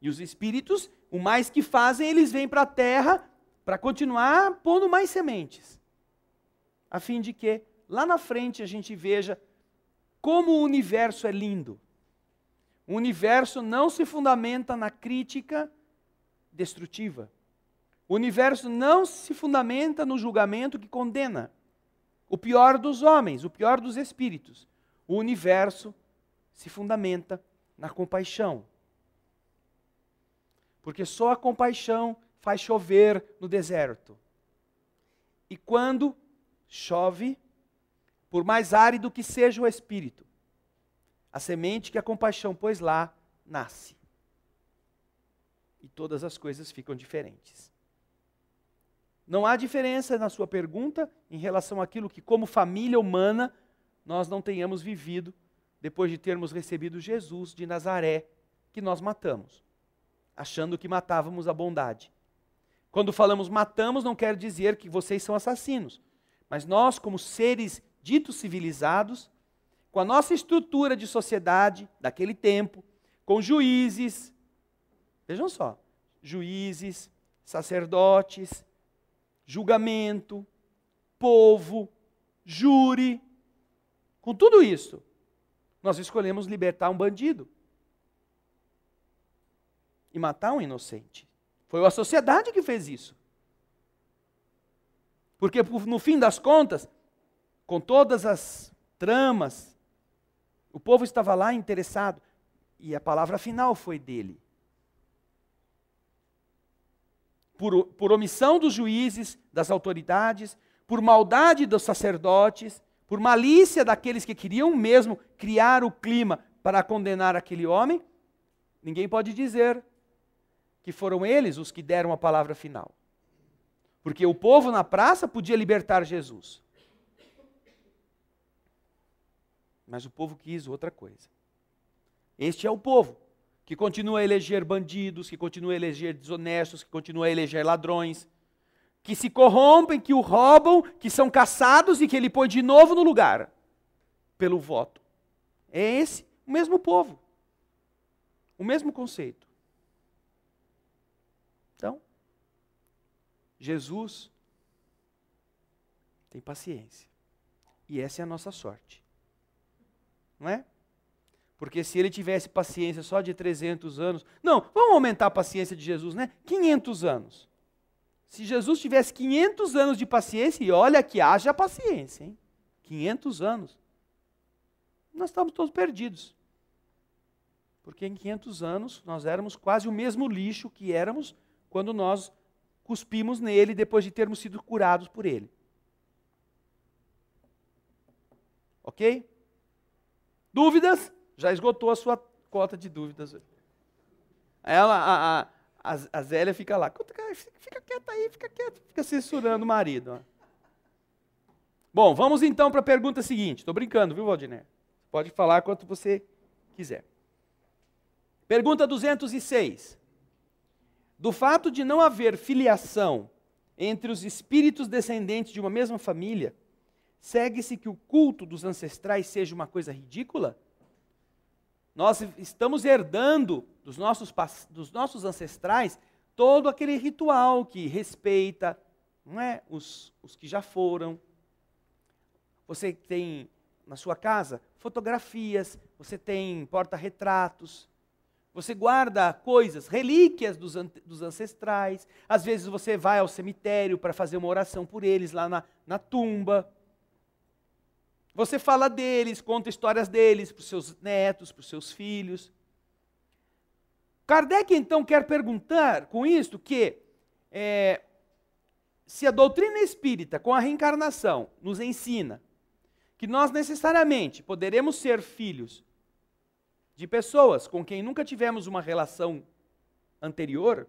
E os espíritos, o mais que fazem, eles vêm para a terra para continuar pondo mais sementes, a fim de que lá na frente a gente veja como o universo é lindo o universo não se fundamenta na crítica destrutiva. O universo não se fundamenta no julgamento que condena. O pior dos homens, o pior dos espíritos. O universo se fundamenta na compaixão. Porque só a compaixão faz chover no deserto. E quando chove, por mais árido que seja o espírito, a semente que a compaixão pôs lá nasce. E todas as coisas ficam diferentes. Não há diferença na sua pergunta em relação àquilo que, como família humana, nós não tenhamos vivido depois de termos recebido Jesus de Nazaré, que nós matamos, achando que matávamos a bondade. Quando falamos matamos, não quer dizer que vocês são assassinos, mas nós, como seres ditos civilizados, com a nossa estrutura de sociedade daquele tempo, com juízes, vejam só, juízes, sacerdotes, julgamento, povo, júri, com tudo isso, nós escolhemos libertar um bandido e matar um inocente. Foi a sociedade que fez isso. Porque, no fim das contas, com todas as tramas o povo estava lá interessado e a palavra final foi dele. Por, por omissão dos juízes, das autoridades, por maldade dos sacerdotes, por malícia daqueles que queriam mesmo criar o clima para condenar aquele homem, ninguém pode dizer que foram eles os que deram a palavra final. Porque o povo na praça podia libertar Jesus. Mas o povo quis outra coisa. Este é o povo que continua a eleger bandidos, que continua a eleger desonestos, que continua a eleger ladrões, que se corrompem, que o roubam, que são caçados e que ele põe de novo no lugar pelo voto. É esse o mesmo povo. O mesmo conceito. Então, Jesus tem paciência. E essa é a nossa sorte não é? Porque se ele tivesse paciência só de 300 anos. Não, vamos aumentar a paciência de Jesus, né? 500 anos. Se Jesus tivesse 500 anos de paciência, e olha que haja paciência, hein? 500 anos. Nós estamos todos perdidos. Porque em 500 anos nós éramos quase o mesmo lixo que éramos quando nós cuspimos nele depois de termos sido curados por ele. Ok? Dúvidas? Já esgotou a sua cota de dúvidas. Ela, a, a, a, a Zélia fica lá, fica quieta aí, fica quieta, fica censurando o marido. Ó. Bom, vamos então para a pergunta seguinte. Estou brincando, viu, Valdiné? Pode falar quanto você quiser. Pergunta 206. Do fato de não haver filiação entre os espíritos descendentes de uma mesma família, segue-se que o culto dos ancestrais seja uma coisa ridícula? Nós estamos herdando dos nossos, dos nossos ancestrais todo aquele ritual que respeita não é, os, os que já foram. Você tem na sua casa fotografias, você tem porta-retratos, você guarda coisas, relíquias dos, dos ancestrais. Às vezes você vai ao cemitério para fazer uma oração por eles lá na, na tumba. Você fala deles, conta histórias deles para os seus netos, para os seus filhos. Kardec então quer perguntar com isto que é, se a doutrina espírita com a reencarnação nos ensina que nós necessariamente poderemos ser filhos de pessoas com quem nunca tivemos uma relação anterior,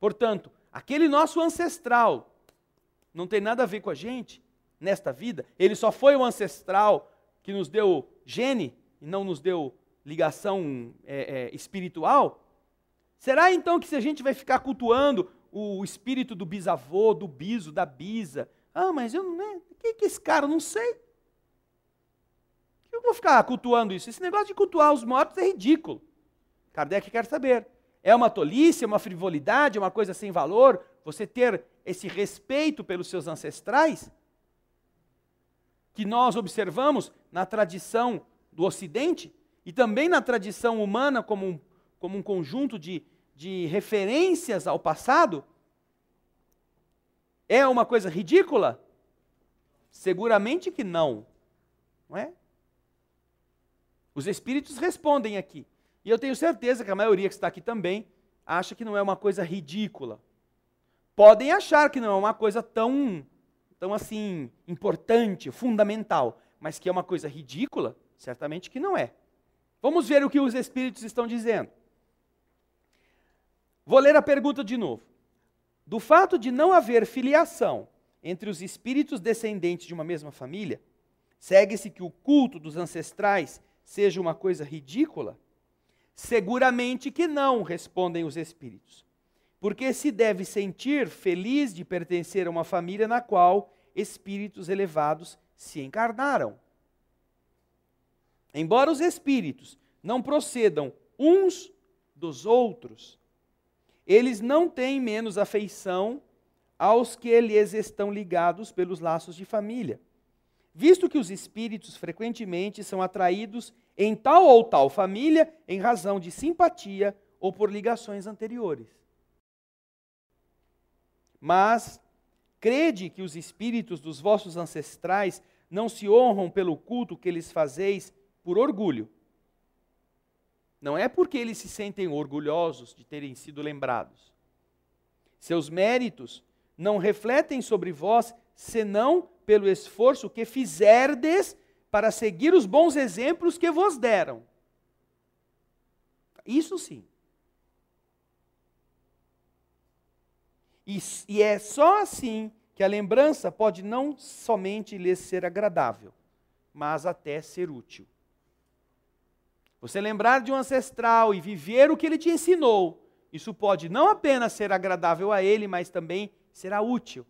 portanto, aquele nosso ancestral não tem nada a ver com a gente, nesta vida, ele só foi o ancestral que nos deu gene e não nos deu ligação é, é, espiritual? Será então que se a gente vai ficar cultuando o espírito do bisavô, do biso, da bisa? Ah, mas eu não. É, né? quem que é esse cara? Eu não sei. Eu vou ficar cultuando isso. Esse negócio de cultuar os mortos é ridículo. Kardec quer saber. É uma tolice, é uma frivolidade, é uma coisa sem valor você ter esse respeito pelos seus ancestrais? que nós observamos na tradição do Ocidente e também na tradição humana como um, como um conjunto de, de referências ao passado, é uma coisa ridícula? Seguramente que não. Não é? Os espíritos respondem aqui. E eu tenho certeza que a maioria que está aqui também acha que não é uma coisa ridícula. Podem achar que não é uma coisa tão tão assim importante, fundamental, mas que é uma coisa ridícula, certamente que não é. Vamos ver o que os espíritos estão dizendo. Vou ler a pergunta de novo. Do fato de não haver filiação entre os espíritos descendentes de uma mesma família, segue-se que o culto dos ancestrais seja uma coisa ridícula? Seguramente que não, respondem os espíritos porque se deve sentir feliz de pertencer a uma família na qual espíritos elevados se encarnaram. Embora os espíritos não procedam uns dos outros, eles não têm menos afeição aos que lhes estão ligados pelos laços de família, visto que os espíritos frequentemente são atraídos em tal ou tal família em razão de simpatia ou por ligações anteriores. Mas crede que os espíritos dos vossos ancestrais não se honram pelo culto que lhes fazeis por orgulho. Não é porque eles se sentem orgulhosos de terem sido lembrados. Seus méritos não refletem sobre vós senão pelo esforço que fizerdes para seguir os bons exemplos que vos deram. Isso sim. E, e é só assim que a lembrança pode não somente lhe ser agradável, mas até ser útil. Você lembrar de um ancestral e viver o que ele te ensinou, isso pode não apenas ser agradável a ele, mas também será útil.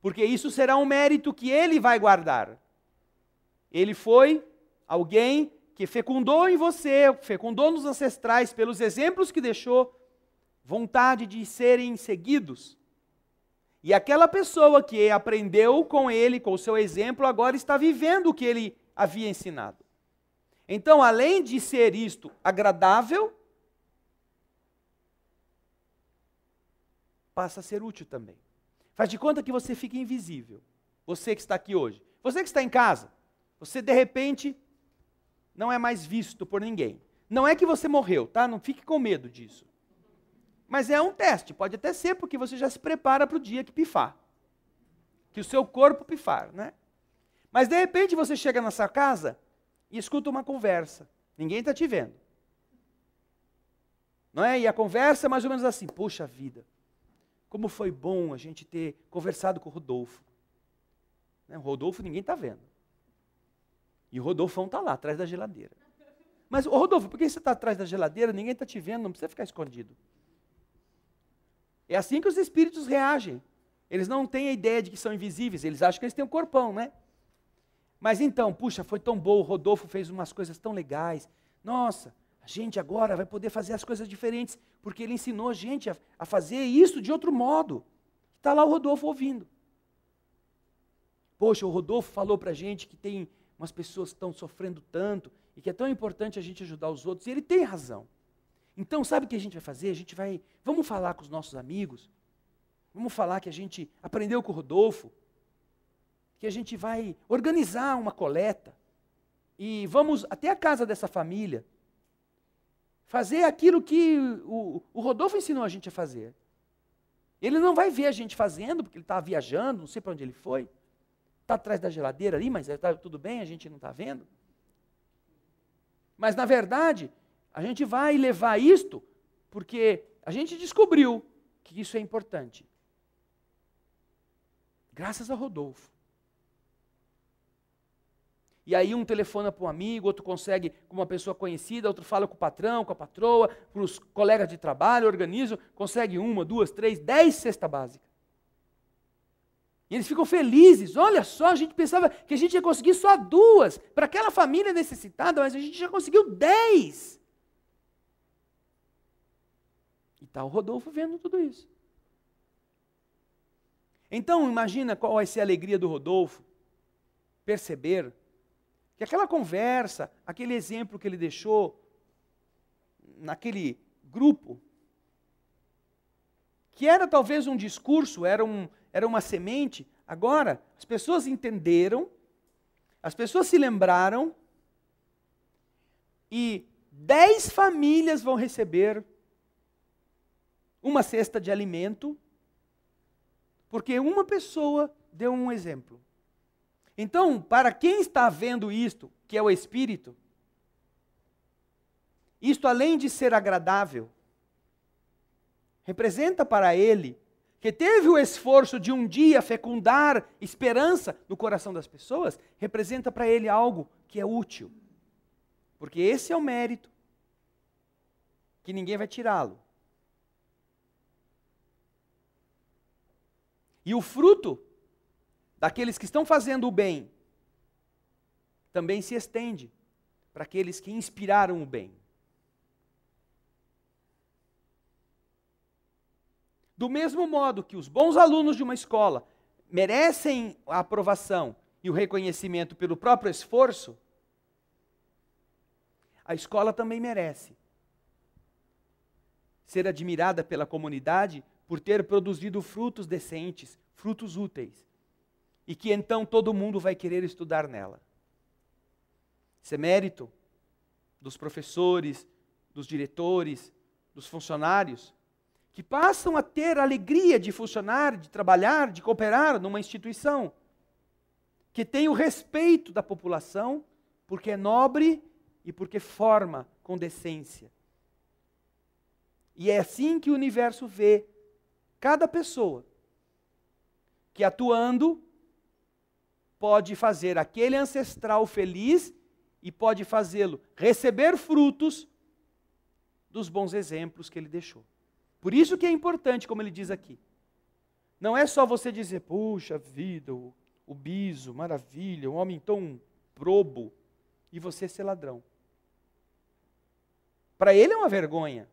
Porque isso será um mérito que ele vai guardar. Ele foi alguém que fecundou em você, fecundou nos ancestrais pelos exemplos que deixou, vontade de serem seguidos. E aquela pessoa que aprendeu com ele, com o seu exemplo, agora está vivendo o que ele havia ensinado. Então, além de ser isto agradável, passa a ser útil também. Faz de conta que você fica invisível. Você que está aqui hoje. Você que está em casa. Você, de repente, não é mais visto por ninguém. Não é que você morreu, tá? Não fique com medo disso. Mas é um teste, pode até ser, porque você já se prepara para o dia que pifar. Que o seu corpo pifar, né? Mas de repente você chega na sua casa e escuta uma conversa. Ninguém está te vendo. Não é? E a conversa é mais ou menos assim: puxa vida, como foi bom a gente ter conversado com o Rodolfo. Né? O Rodolfo ninguém está vendo. E o Rodolfão está lá, atrás da geladeira. Mas, Rodolfo, por que você está atrás da geladeira? Ninguém está te vendo, não precisa ficar escondido. É assim que os espíritos reagem. Eles não têm a ideia de que são invisíveis, eles acham que eles têm um corpão, né? Mas então, puxa, foi tão bom, o Rodolfo fez umas coisas tão legais. Nossa, a gente agora vai poder fazer as coisas diferentes, porque ele ensinou a gente a, a fazer isso de outro modo. Está lá o Rodolfo ouvindo. Poxa, o Rodolfo falou para a gente que tem umas pessoas que estão sofrendo tanto e que é tão importante a gente ajudar os outros, e ele tem razão. Então, sabe o que a gente vai fazer? A gente vai. Vamos falar com os nossos amigos. Vamos falar que a gente aprendeu com o Rodolfo. Que a gente vai organizar uma coleta. E vamos até a casa dessa família. Fazer aquilo que o, o Rodolfo ensinou a gente a fazer. Ele não vai ver a gente fazendo, porque ele está viajando, não sei para onde ele foi. Está atrás da geladeira ali, mas está tudo bem, a gente não está vendo. Mas, na verdade, a gente vai levar isto porque a gente descobriu que isso é importante. Graças a Rodolfo. E aí um telefona para um amigo, outro consegue com uma pessoa conhecida, outro fala com o patrão, com a patroa, para os colegas de trabalho, organizam, consegue uma, duas, três, dez cesta básica. E eles ficam felizes. Olha só, a gente pensava que a gente ia conseguir só duas para aquela família necessitada, mas a gente já conseguiu dez. Está o Rodolfo vendo tudo isso. Então, imagina qual vai ser a alegria do Rodolfo perceber que aquela conversa, aquele exemplo que ele deixou naquele grupo, que era talvez um discurso, era, um, era uma semente, agora as pessoas entenderam, as pessoas se lembraram, e dez famílias vão receber uma cesta de alimento, porque uma pessoa deu um exemplo. Então, para quem está vendo isto, que é o Espírito, isto além de ser agradável, representa para ele que teve o esforço de um dia fecundar esperança no coração das pessoas, representa para ele algo que é útil. Porque esse é o mérito que ninguém vai tirá-lo. E o fruto daqueles que estão fazendo o bem também se estende para aqueles que inspiraram o bem. Do mesmo modo que os bons alunos de uma escola merecem a aprovação e o reconhecimento pelo próprio esforço, a escola também merece ser admirada pela comunidade por ter produzido frutos decentes, frutos úteis, e que então todo mundo vai querer estudar nela. Isso é mérito dos professores, dos diretores, dos funcionários, que passam a ter a alegria de funcionar, de trabalhar, de cooperar numa instituição, que tem o respeito da população, porque é nobre e porque forma com decência. E é assim que o universo vê Cada pessoa que atuando pode fazer aquele ancestral feliz e pode fazê-lo receber frutos dos bons exemplos que ele deixou. Por isso que é importante, como ele diz aqui. Não é só você dizer, puxa vida, o, o biso, maravilha, um homem tão probo, e você ser ladrão. Para ele é uma vergonha.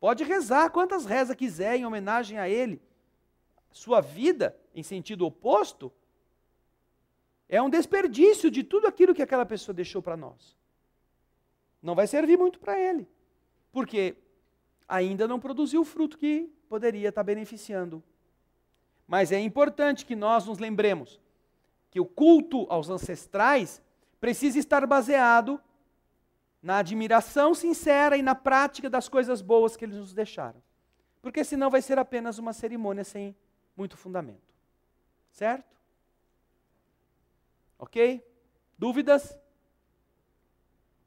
Pode rezar quantas rezas quiser em homenagem a ele. Sua vida, em sentido oposto, é um desperdício de tudo aquilo que aquela pessoa deixou para nós. Não vai servir muito para ele, porque ainda não produziu o fruto que poderia estar tá beneficiando. Mas é importante que nós nos lembremos que o culto aos ancestrais precisa estar baseado na admiração sincera e na prática das coisas boas que eles nos deixaram. Porque senão vai ser apenas uma cerimônia sem muito fundamento. Certo? Ok? Dúvidas?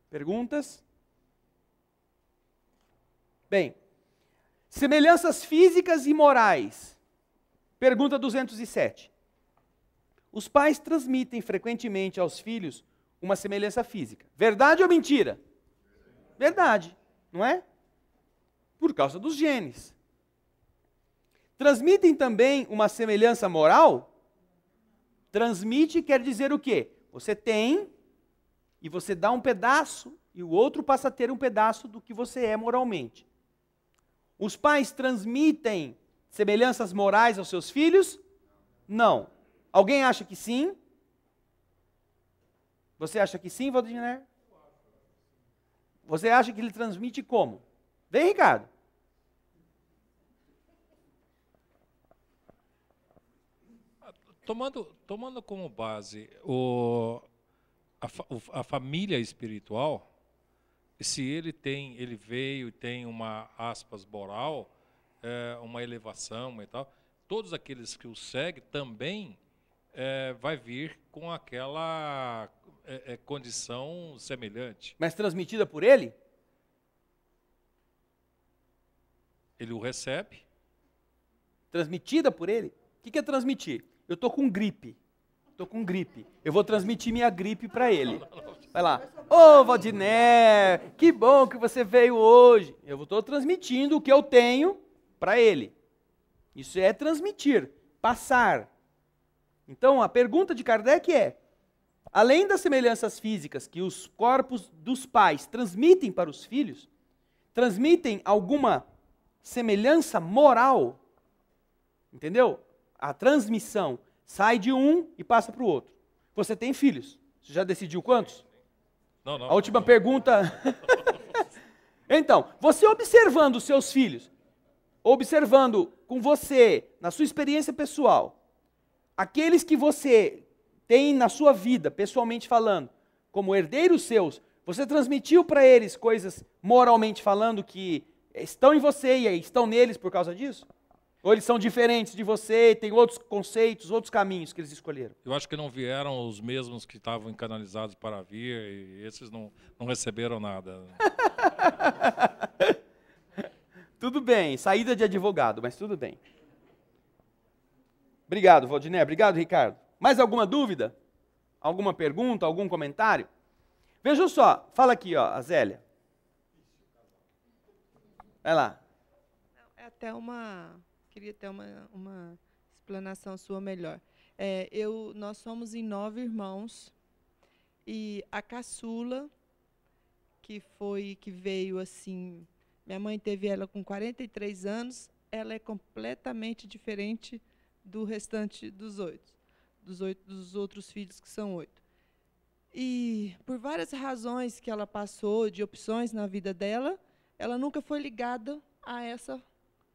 Perguntas? Bem, semelhanças físicas e morais. Pergunta 207. Os pais transmitem frequentemente aos filhos uma semelhança física. Verdade ou mentira? Verdade, não é? Por causa dos genes. Transmitem também uma semelhança moral? Transmite quer dizer o quê? Você tem e você dá um pedaço e o outro passa a ter um pedaço do que você é moralmente. Os pais transmitem semelhanças morais aos seus filhos? Não. Alguém acha que sim? Você acha que sim, Valdinei? Você acha que ele transmite como? Vem, Ricardo. Tomando, tomando como base o, a, a família espiritual, se ele tem, ele veio e tem uma aspas moral, é, uma elevação e tal, todos aqueles que o seguem também é, vai vir com aquela é, é condição semelhante. Mas transmitida por ele? Ele o recebe. Transmitida por ele? O que, que é transmitir? Eu tô com gripe. Tô com gripe. Eu vou transmitir minha gripe para ele. Vai lá. Ô, oh, Valdiné, que bom que você veio hoje. Eu estou transmitindo o que eu tenho para ele. Isso é transmitir, passar. Então, a pergunta de Kardec é: Além das semelhanças físicas que os corpos dos pais transmitem para os filhos, transmitem alguma semelhança moral. Entendeu? A transmissão sai de um e passa para o outro. Você tem filhos? Você já decidiu quantos? Não, não. A última não. pergunta. [LAUGHS] então, você observando os seus filhos, observando com você, na sua experiência pessoal, aqueles que você tem na sua vida, pessoalmente falando, como herdeiros seus, você transmitiu para eles coisas moralmente falando que estão em você e estão neles por causa disso? Ou eles são diferentes de você, tem outros conceitos, outros caminhos que eles escolheram? Eu acho que não vieram os mesmos que estavam encanalizados para vir, e esses não, não receberam nada. [LAUGHS] tudo bem, saída de advogado, mas tudo bem. Obrigado, Valdiné. Obrigado, Ricardo. Mais alguma dúvida? Alguma pergunta, algum comentário? Veja só, fala aqui, ó, a Zélia. Vai lá. É até uma. Queria ter uma, uma explanação sua melhor. É, eu, nós somos em nove irmãos e a caçula que foi que veio assim, minha mãe teve ela com 43 anos, ela é completamente diferente do restante dos oito dos, oito, dos outros filhos, que são oito. E por várias razões que ela passou, de opções na vida dela, ela nunca foi ligada a essa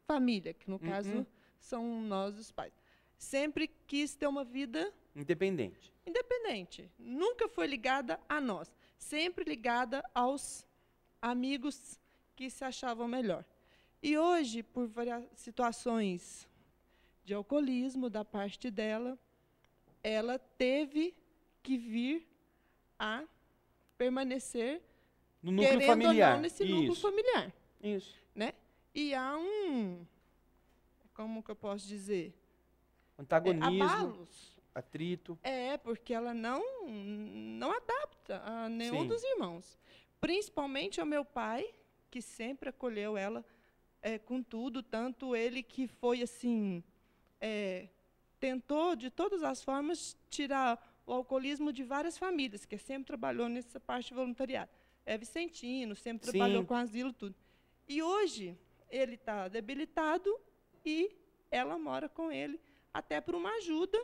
família, que no uhum. caso são nós os pais. Sempre quis ter uma vida independente. Independente. Nunca foi ligada a nós, sempre ligada aos amigos que se achavam melhor. E hoje, por várias situações de alcoolismo da parte dela, ela teve que vir a permanecer no núcleo querendo familiar. ou não nesse Isso. núcleo familiar. Isso. Né? E há um. Como que eu posso dizer? Antagonismo. É, abalos. Atrito. É, porque ela não, não adapta a nenhum Sim. dos irmãos. Principalmente ao meu pai, que sempre acolheu ela é, com tudo, tanto ele que foi assim. É, tentou, de todas as formas, tirar o alcoolismo de várias famílias, que sempre trabalhou nessa parte voluntariada. É Vicentino, sempre Sim. trabalhou com asilo, tudo. E hoje, ele está debilitado e ela mora com ele, até por uma ajuda,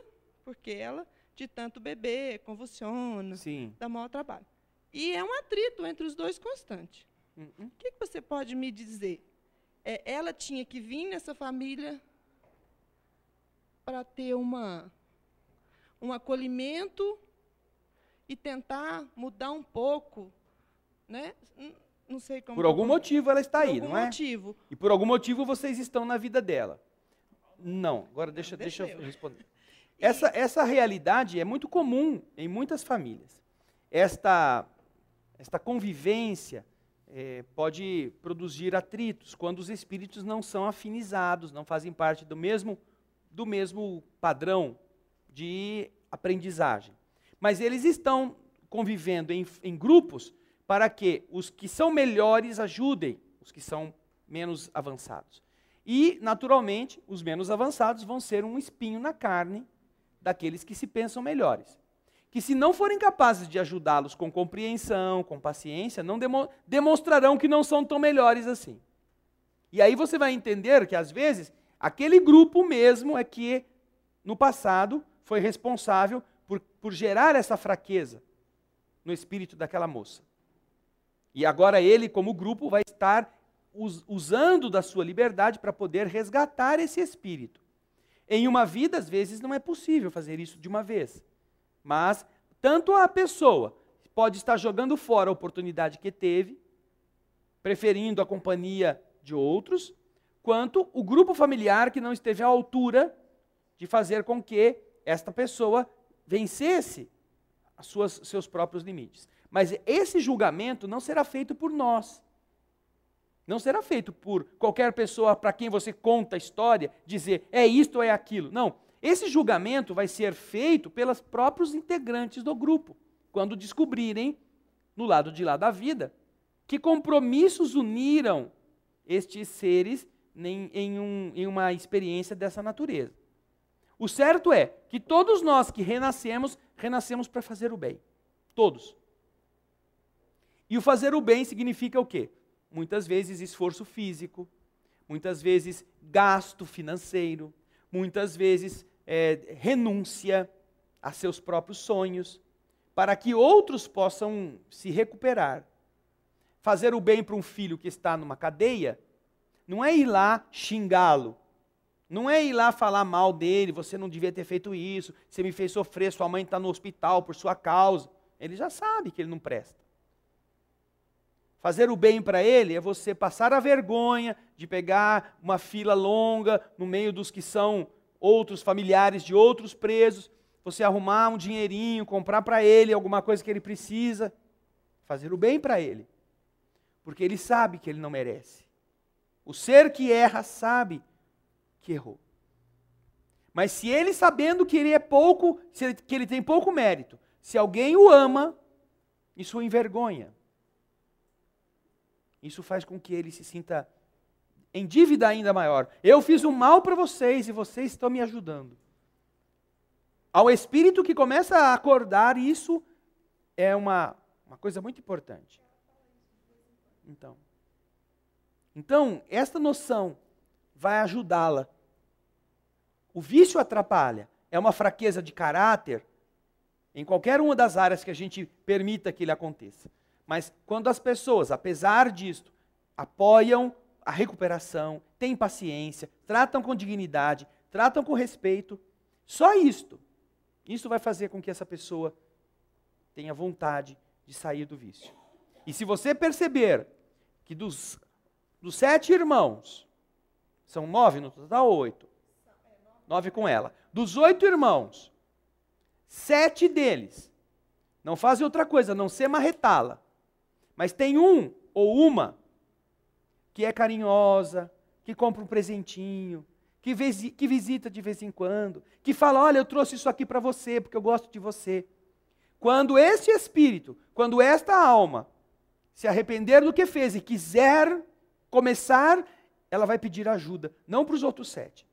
porque ela, de tanto beber, convulsiona, Sim. dá maior trabalho. E é um atrito entre os dois constante. Hum, hum. O que, que você pode me dizer? É, ela tinha que vir nessa família para ter uma, um acolhimento e tentar mudar um pouco, né? Não sei como. Por algum como... motivo ela está por aí, não é? Por algum motivo. E por algum motivo vocês estão na vida dela. Não, agora deixa, não, deixa, deixa eu responder. E... Essa, essa realidade é muito comum em muitas famílias. Esta, esta convivência é, pode produzir atritos quando os espíritos não são afinizados, não fazem parte do mesmo do mesmo padrão de aprendizagem. Mas eles estão convivendo em, em grupos para que os que são melhores ajudem os que são menos avançados. E, naturalmente, os menos avançados vão ser um espinho na carne daqueles que se pensam melhores. Que, se não forem capazes de ajudá-los com compreensão, com paciência, não demo demonstrarão que não são tão melhores assim. E aí você vai entender que, às vezes, Aquele grupo mesmo é que, no passado, foi responsável por, por gerar essa fraqueza no espírito daquela moça. E agora ele, como grupo, vai estar us usando da sua liberdade para poder resgatar esse espírito. Em uma vida, às vezes, não é possível fazer isso de uma vez. Mas, tanto a pessoa pode estar jogando fora a oportunidade que teve, preferindo a companhia de outros, quanto o grupo familiar que não esteve à altura de fazer com que esta pessoa vencesse suas, seus próprios limites. Mas esse julgamento não será feito por nós. Não será feito por qualquer pessoa para quem você conta a história, dizer é isto ou é aquilo. Não. Esse julgamento vai ser feito pelos próprios integrantes do grupo, quando descobrirem, no lado de lá da vida, que compromissos uniram estes seres em, em, um, em uma experiência dessa natureza. O certo é que todos nós que renascemos, renascemos para fazer o bem. Todos. E o fazer o bem significa o quê? Muitas vezes esforço físico, muitas vezes gasto financeiro, muitas vezes é, renúncia a seus próprios sonhos, para que outros possam se recuperar. Fazer o bem para um filho que está numa cadeia não é ir lá xingá-lo. Não é ir lá falar mal dele, você não devia ter feito isso, você me fez sofrer, sua mãe está no hospital por sua causa. Ele já sabe que ele não presta. Fazer o bem para ele é você passar a vergonha de pegar uma fila longa no meio dos que são outros familiares de outros presos, você arrumar um dinheirinho, comprar para ele alguma coisa que ele precisa, fazer o bem para ele. Porque ele sabe que ele não merece. O ser que erra sabe que errou. Mas se ele sabendo que ele é pouco, ele, que ele tem pouco mérito, se alguém o ama, isso o envergonha. Isso faz com que ele se sinta em dívida ainda maior. Eu fiz o um mal para vocês e vocês estão me ajudando. Ao espírito que começa a acordar, isso é uma, uma coisa muito importante. Então. Então, esta noção vai ajudá-la. O vício atrapalha, é uma fraqueza de caráter em qualquer uma das áreas que a gente permita que ele aconteça. Mas quando as pessoas, apesar disto, apoiam a recuperação, têm paciência, tratam com dignidade, tratam com respeito, só isto, isso vai fazer com que essa pessoa tenha vontade de sair do vício. E se você perceber que dos dos sete irmãos, são nove no total, oito. Nove com ela. Dos oito irmãos, sete deles não fazem outra coisa, não ser marretá-la. Mas tem um ou uma que é carinhosa, que compra um presentinho, que, visi que visita de vez em quando, que fala: Olha, eu trouxe isso aqui para você, porque eu gosto de você. Quando esse espírito, quando esta alma se arrepender do que fez e quiser começar, ela vai pedir ajuda, não para os outros sete.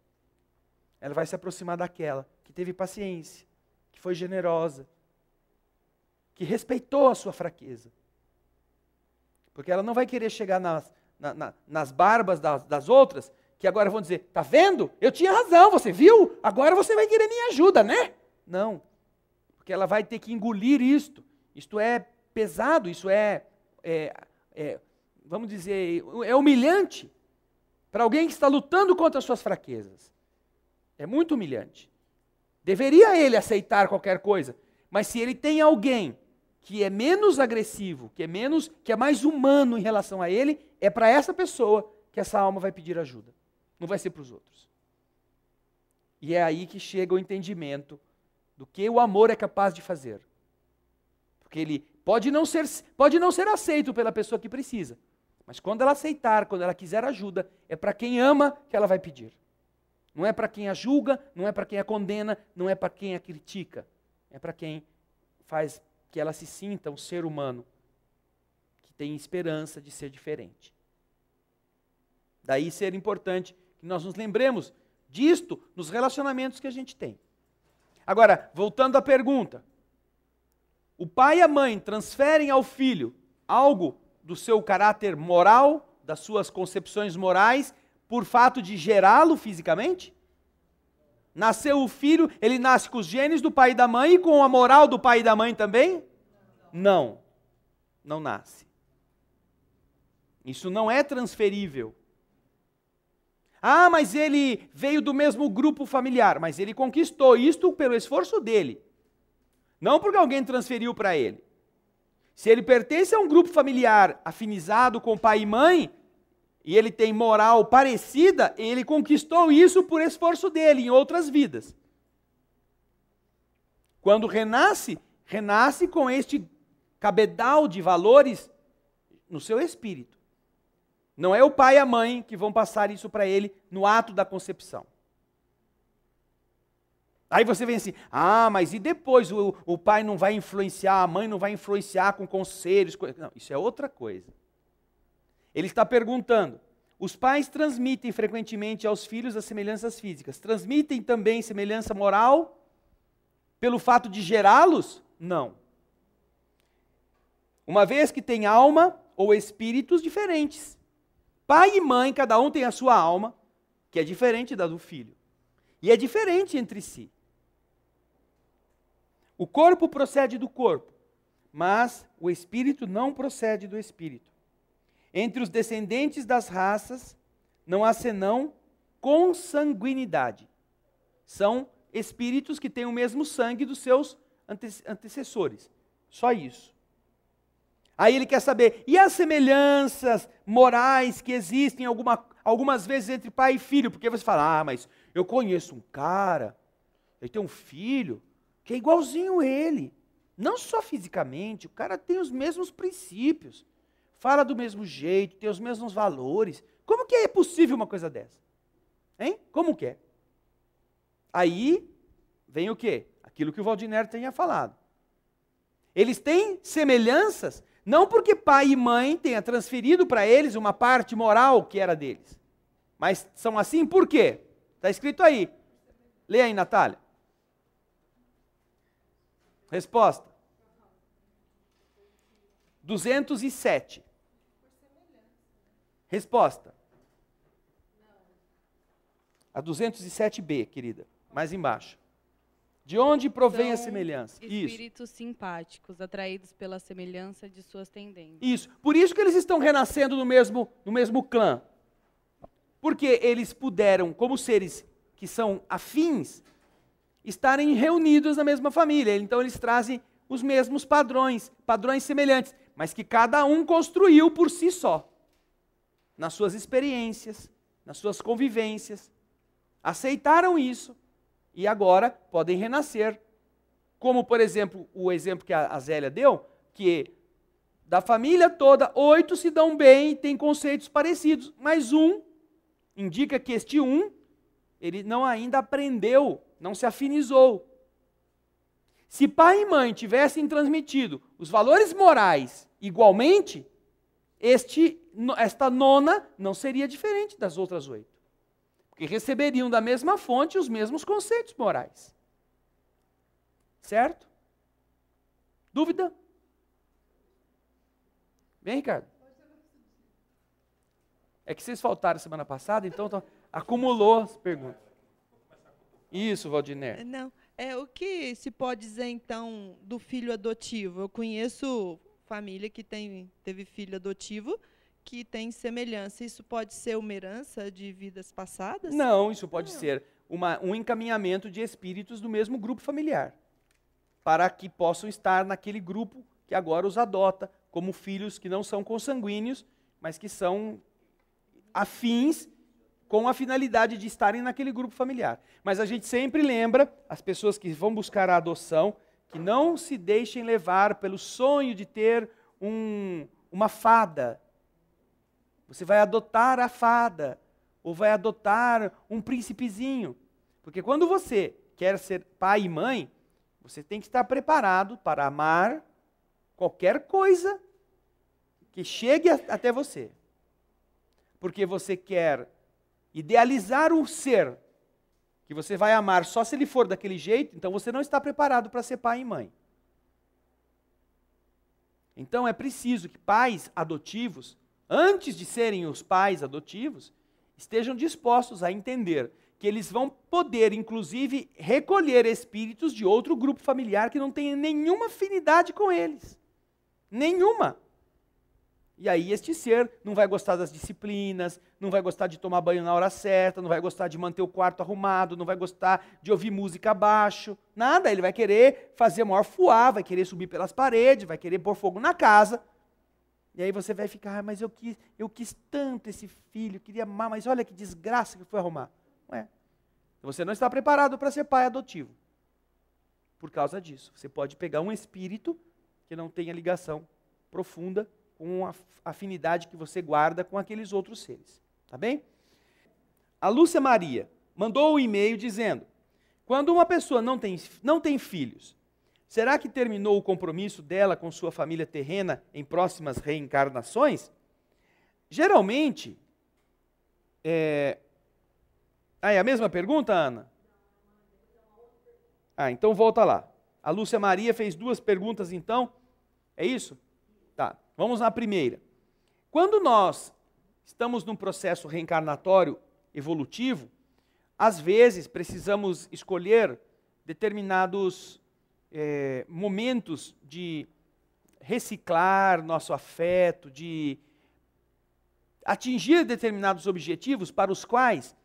Ela vai se aproximar daquela que teve paciência, que foi generosa, que respeitou a sua fraqueza. Porque ela não vai querer chegar nas, na, na, nas barbas das, das outras, que agora vão dizer: tá vendo? Eu tinha razão, você viu? Agora você vai querer minha ajuda, né? Não. Porque ela vai ter que engolir isto. Isto é pesado, isso é, é, é vamos dizer, é humilhante para alguém que está lutando contra as suas fraquezas. É muito humilhante. Deveria ele aceitar qualquer coisa, mas se ele tem alguém que é menos agressivo, que é menos, que é mais humano em relação a ele, é para essa pessoa que essa alma vai pedir ajuda. Não vai ser para os outros. E é aí que chega o entendimento do que o amor é capaz de fazer. Porque ele pode não ser, pode não ser aceito pela pessoa que precisa, mas quando ela aceitar, quando ela quiser ajuda, é para quem ama que ela vai pedir. Não é para quem a julga, não é para quem a condena, não é para quem a critica. É para quem faz que ela se sinta um ser humano que tem esperança de ser diferente. Daí ser importante que nós nos lembremos disto nos relacionamentos que a gente tem. Agora, voltando à pergunta: o pai e a mãe transferem ao filho algo do seu caráter moral, das suas concepções morais, por fato de gerá-lo fisicamente? Nasceu o filho, ele nasce com os genes do pai e da mãe e com a moral do pai e da mãe também? Não, não nasce. Isso não é transferível. Ah, mas ele veio do mesmo grupo familiar, mas ele conquistou isto pelo esforço dele, não porque alguém transferiu para ele. Se ele pertence a um grupo familiar afinizado com pai e mãe, e ele tem moral parecida, ele conquistou isso por esforço dele em outras vidas. Quando renasce, renasce com este cabedal de valores no seu espírito. Não é o pai e a mãe que vão passar isso para ele no ato da concepção. Aí você vem assim, ah, mas e depois o, o pai não vai influenciar, a mãe não vai influenciar com conselhos? Co... Não, isso é outra coisa. Ele está perguntando: os pais transmitem frequentemente aos filhos as semelhanças físicas, transmitem também semelhança moral pelo fato de gerá-los? Não. Uma vez que tem alma ou espíritos diferentes. Pai e mãe, cada um tem a sua alma, que é diferente da do filho. E é diferente entre si. O corpo procede do corpo, mas o espírito não procede do espírito. Entre os descendentes das raças não há senão consanguinidade. São espíritos que têm o mesmo sangue dos seus ante antecessores. Só isso. Aí ele quer saber, e as semelhanças morais que existem alguma, algumas vezes entre pai e filho? Porque você fala, ah, mas eu conheço um cara, ele tem um filho, que é igualzinho ele. Não só fisicamente, o cara tem os mesmos princípios, fala do mesmo jeito, tem os mesmos valores. Como que é possível uma coisa dessa? Hein? Como que é? Aí vem o quê? Aquilo que o Valdinero tinha falado. Eles têm semelhanças, não porque pai e mãe tenha transferido para eles uma parte moral que era deles. Mas são assim por quê? Está escrito aí. Lê aí, Natália. Resposta: 207. Resposta: a 207b, querida, mais embaixo. De onde provém São a semelhança? Espíritos isso. simpáticos, atraídos pela semelhança de suas tendências. Isso. Por isso que eles estão renascendo no mesmo, no mesmo clã. Porque eles puderam, como seres que são afins, estarem reunidos na mesma família. Então eles trazem os mesmos padrões, padrões semelhantes, mas que cada um construiu por si só, nas suas experiências, nas suas convivências. Aceitaram isso e agora podem renascer. Como, por exemplo, o exemplo que a Zélia deu, que da família toda, oito se dão bem e têm conceitos parecidos, mas um indica que este um, ele não ainda aprendeu não se afinizou. Se pai e mãe tivessem transmitido os valores morais igualmente, este, esta nona não seria diferente das outras oito. Porque receberiam da mesma fonte os mesmos conceitos morais. Certo? Dúvida? Bem, Ricardo? É que vocês faltaram semana passada, então, então acumulou as perguntas. Isso, Valdinei. É, não. É, o que se pode dizer, então, do filho adotivo? Eu conheço família que tem, teve filho adotivo que tem semelhança. Isso pode ser uma herança de vidas passadas? Não, isso pode Não. ser uma, um encaminhamento de espíritos do mesmo grupo familiar para que possam estar naquele grupo que agora os adota como filhos que não são consanguíneos, mas que são afins com a finalidade de estarem naquele grupo familiar. Mas a gente sempre lembra as pessoas que vão buscar a adoção que não se deixem levar pelo sonho de ter um, uma fada. Você vai adotar a fada ou vai adotar um príncipezinho. Porque quando você quer ser pai e mãe, você tem que estar preparado para amar qualquer coisa que chegue até você. Porque você quer Idealizar o ser que você vai amar só se ele for daquele jeito, então você não está preparado para ser pai e mãe. Então é preciso que pais adotivos, antes de serem os pais adotivos, estejam dispostos a entender que eles vão poder, inclusive, recolher espíritos de outro grupo familiar que não tem nenhuma afinidade com eles. Nenhuma. E aí este ser não vai gostar das disciplinas, não vai gostar de tomar banho na hora certa, não vai gostar de manter o quarto arrumado, não vai gostar de ouvir música abaixo, nada. Ele vai querer fazer maior fuá, vai querer subir pelas paredes, vai querer pôr fogo na casa. E aí você vai ficar, ah, mas eu quis, eu quis tanto esse filho, queria amar, mas olha que desgraça que foi arrumar. Não é. Você não está preparado para ser pai adotivo. Por causa disso, você pode pegar um espírito que não tenha ligação profunda com a afinidade que você guarda com aqueles outros seres. Tá bem? A Lúcia Maria mandou um e-mail dizendo: Quando uma pessoa não tem, não tem filhos, será que terminou o compromisso dela com sua família terrena em próximas reencarnações? Geralmente. É... Ah, é a mesma pergunta, Ana? Ah, então volta lá. A Lúcia Maria fez duas perguntas, então. É isso? Vamos à primeira. Quando nós estamos num processo reencarnatório evolutivo, às vezes precisamos escolher determinados é, momentos de reciclar nosso afeto, de atingir determinados objetivos para os quais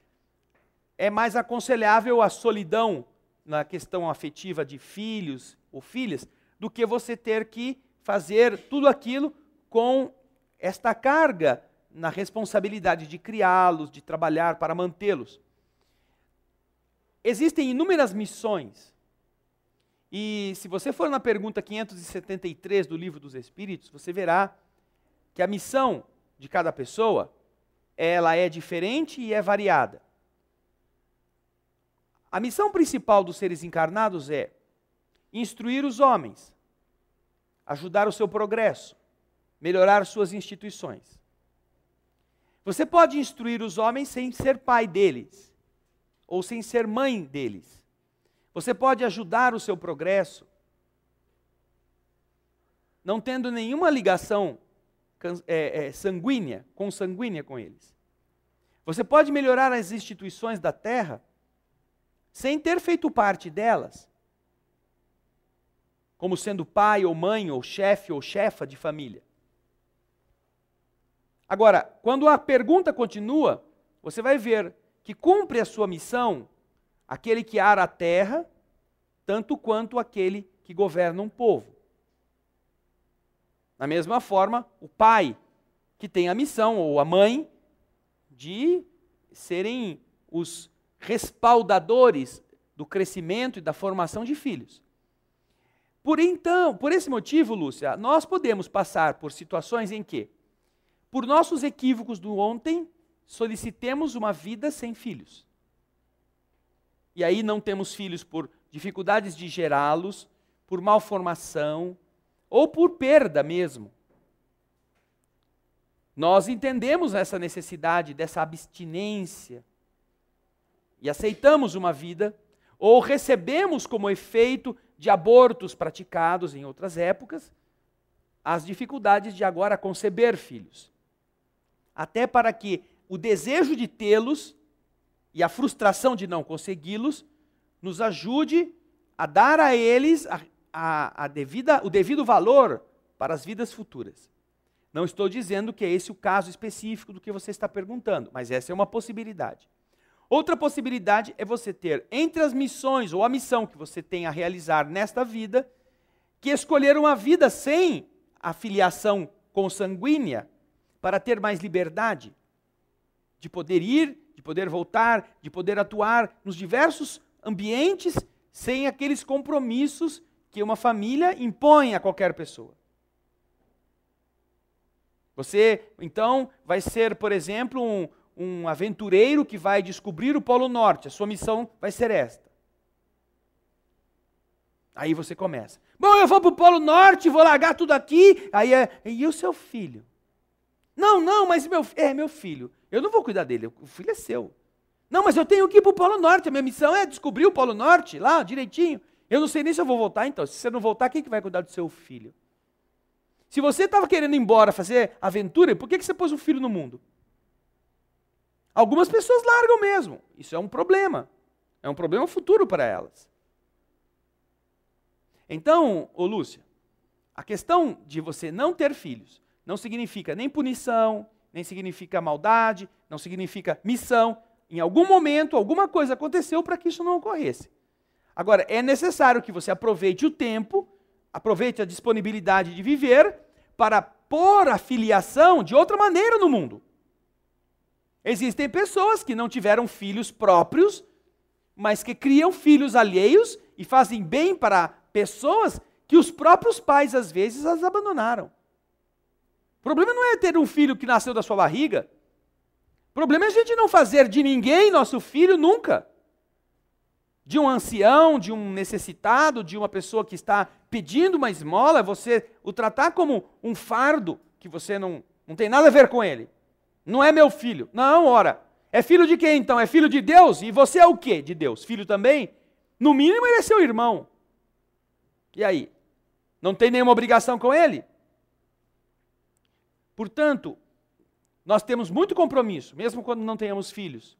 é mais aconselhável a solidão na questão afetiva de filhos ou filhas do que você ter que fazer tudo aquilo com esta carga na responsabilidade de criá-los, de trabalhar para mantê-los. Existem inúmeras missões. E se você for na pergunta 573 do Livro dos Espíritos, você verá que a missão de cada pessoa, ela é diferente e é variada. A missão principal dos seres encarnados é instruir os homens, ajudar o seu progresso, melhorar suas instituições. Você pode instruir os homens sem ser pai deles, ou sem ser mãe deles. Você pode ajudar o seu progresso, não tendo nenhuma ligação é, é, sanguínea, consanguínea com eles. Você pode melhorar as instituições da terra sem ter feito parte delas, como sendo pai ou mãe ou chefe ou chefa de família. Agora, quando a pergunta continua, você vai ver que cumpre a sua missão aquele que ara a terra, tanto quanto aquele que governa um povo. Da mesma forma, o pai, que tem a missão, ou a mãe, de serem os respaldadores do crescimento e da formação de filhos. Por então, por esse motivo, Lúcia, nós podemos passar por situações em que por nossos equívocos do ontem, solicitemos uma vida sem filhos. E aí não temos filhos por dificuldades de gerá-los, por malformação ou por perda mesmo. Nós entendemos essa necessidade dessa abstinência e aceitamos uma vida, ou recebemos como efeito de abortos praticados em outras épocas as dificuldades de agora conceber filhos até para que o desejo de tê-los e a frustração de não consegui-los nos ajude a dar a eles a, a, a devida, o devido valor para as vidas futuras. Não estou dizendo que é esse o caso específico do que você está perguntando, mas essa é uma possibilidade. Outra possibilidade é você ter entre as missões ou a missão que você tem a realizar nesta vida, que escolher uma vida sem a filiação consanguínea, para ter mais liberdade de poder ir, de poder voltar, de poder atuar nos diversos ambientes sem aqueles compromissos que uma família impõe a qualquer pessoa. Você, então, vai ser, por exemplo, um, um aventureiro que vai descobrir o Polo Norte. A sua missão vai ser esta. Aí você começa. Bom, eu vou para o Polo Norte, vou largar tudo aqui. Aí é. E o seu filho? Não, não, mas meu é meu filho. Eu não vou cuidar dele, o filho é seu. Não, mas eu tenho que ir para o Polo Norte, a minha missão é descobrir o Polo Norte lá direitinho. Eu não sei nem se eu vou voltar então. Se você não voltar, quem que vai cuidar do seu filho? Se você estava querendo ir embora fazer aventura, por que, que você pôs um filho no mundo? Algumas pessoas largam mesmo. Isso é um problema. É um problema futuro para elas. Então, ô Lúcia, a questão de você não ter filhos não significa nem punição, nem significa maldade, não significa missão. Em algum momento, alguma coisa aconteceu para que isso não ocorresse. Agora, é necessário que você aproveite o tempo, aproveite a disponibilidade de viver, para pôr a filiação de outra maneira no mundo. Existem pessoas que não tiveram filhos próprios, mas que criam filhos alheios e fazem bem para pessoas que os próprios pais, às vezes, as abandonaram problema não é ter um filho que nasceu da sua barriga. O problema é a gente não fazer de ninguém nosso filho nunca. De um ancião, de um necessitado, de uma pessoa que está pedindo uma esmola, você o tratar como um fardo que você não, não tem nada a ver com ele. Não é meu filho. Não, ora. É filho de quem então? É filho de Deus? E você é o quê de Deus? Filho também? No mínimo ele é seu irmão. E aí? Não tem nenhuma obrigação com ele? Portanto, nós temos muito compromisso, mesmo quando não tenhamos filhos.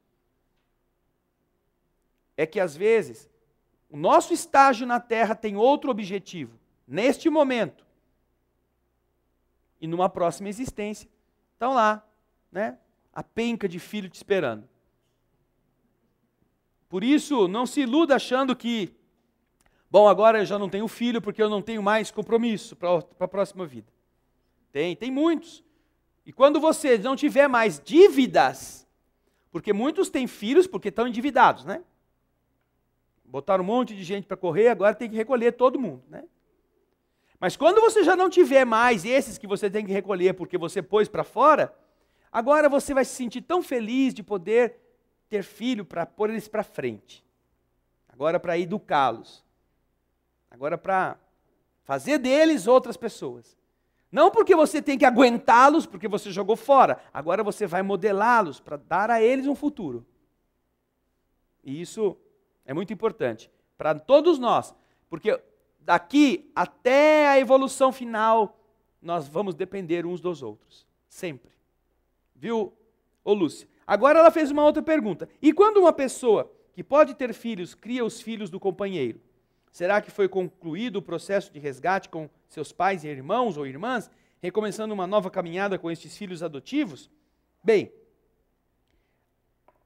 É que às vezes o nosso estágio na terra tem outro objetivo, neste momento. E numa próxima existência, estão lá, né? A penca de filho te esperando. Por isso, não se iluda achando que, bom, agora eu já não tenho filho porque eu não tenho mais compromisso para a próxima vida. Tem, tem muitos. E quando você não tiver mais dívidas, porque muitos têm filhos porque estão endividados, né? Botaram um monte de gente para correr, agora tem que recolher todo mundo, né? Mas quando você já não tiver mais esses que você tem que recolher porque você pôs para fora, agora você vai se sentir tão feliz de poder ter filho para pôr eles para frente. Agora para educá-los. Agora para fazer deles outras pessoas. Não porque você tem que aguentá-los, porque você jogou fora. Agora você vai modelá-los para dar a eles um futuro. E isso é muito importante para todos nós, porque daqui até a evolução final, nós vamos depender uns dos outros, sempre. Viu, ô Lúcia? Agora ela fez uma outra pergunta. E quando uma pessoa que pode ter filhos cria os filhos do companheiro? Será que foi concluído o processo de resgate com seus pais e irmãos ou irmãs, recomeçando uma nova caminhada com estes filhos adotivos? Bem,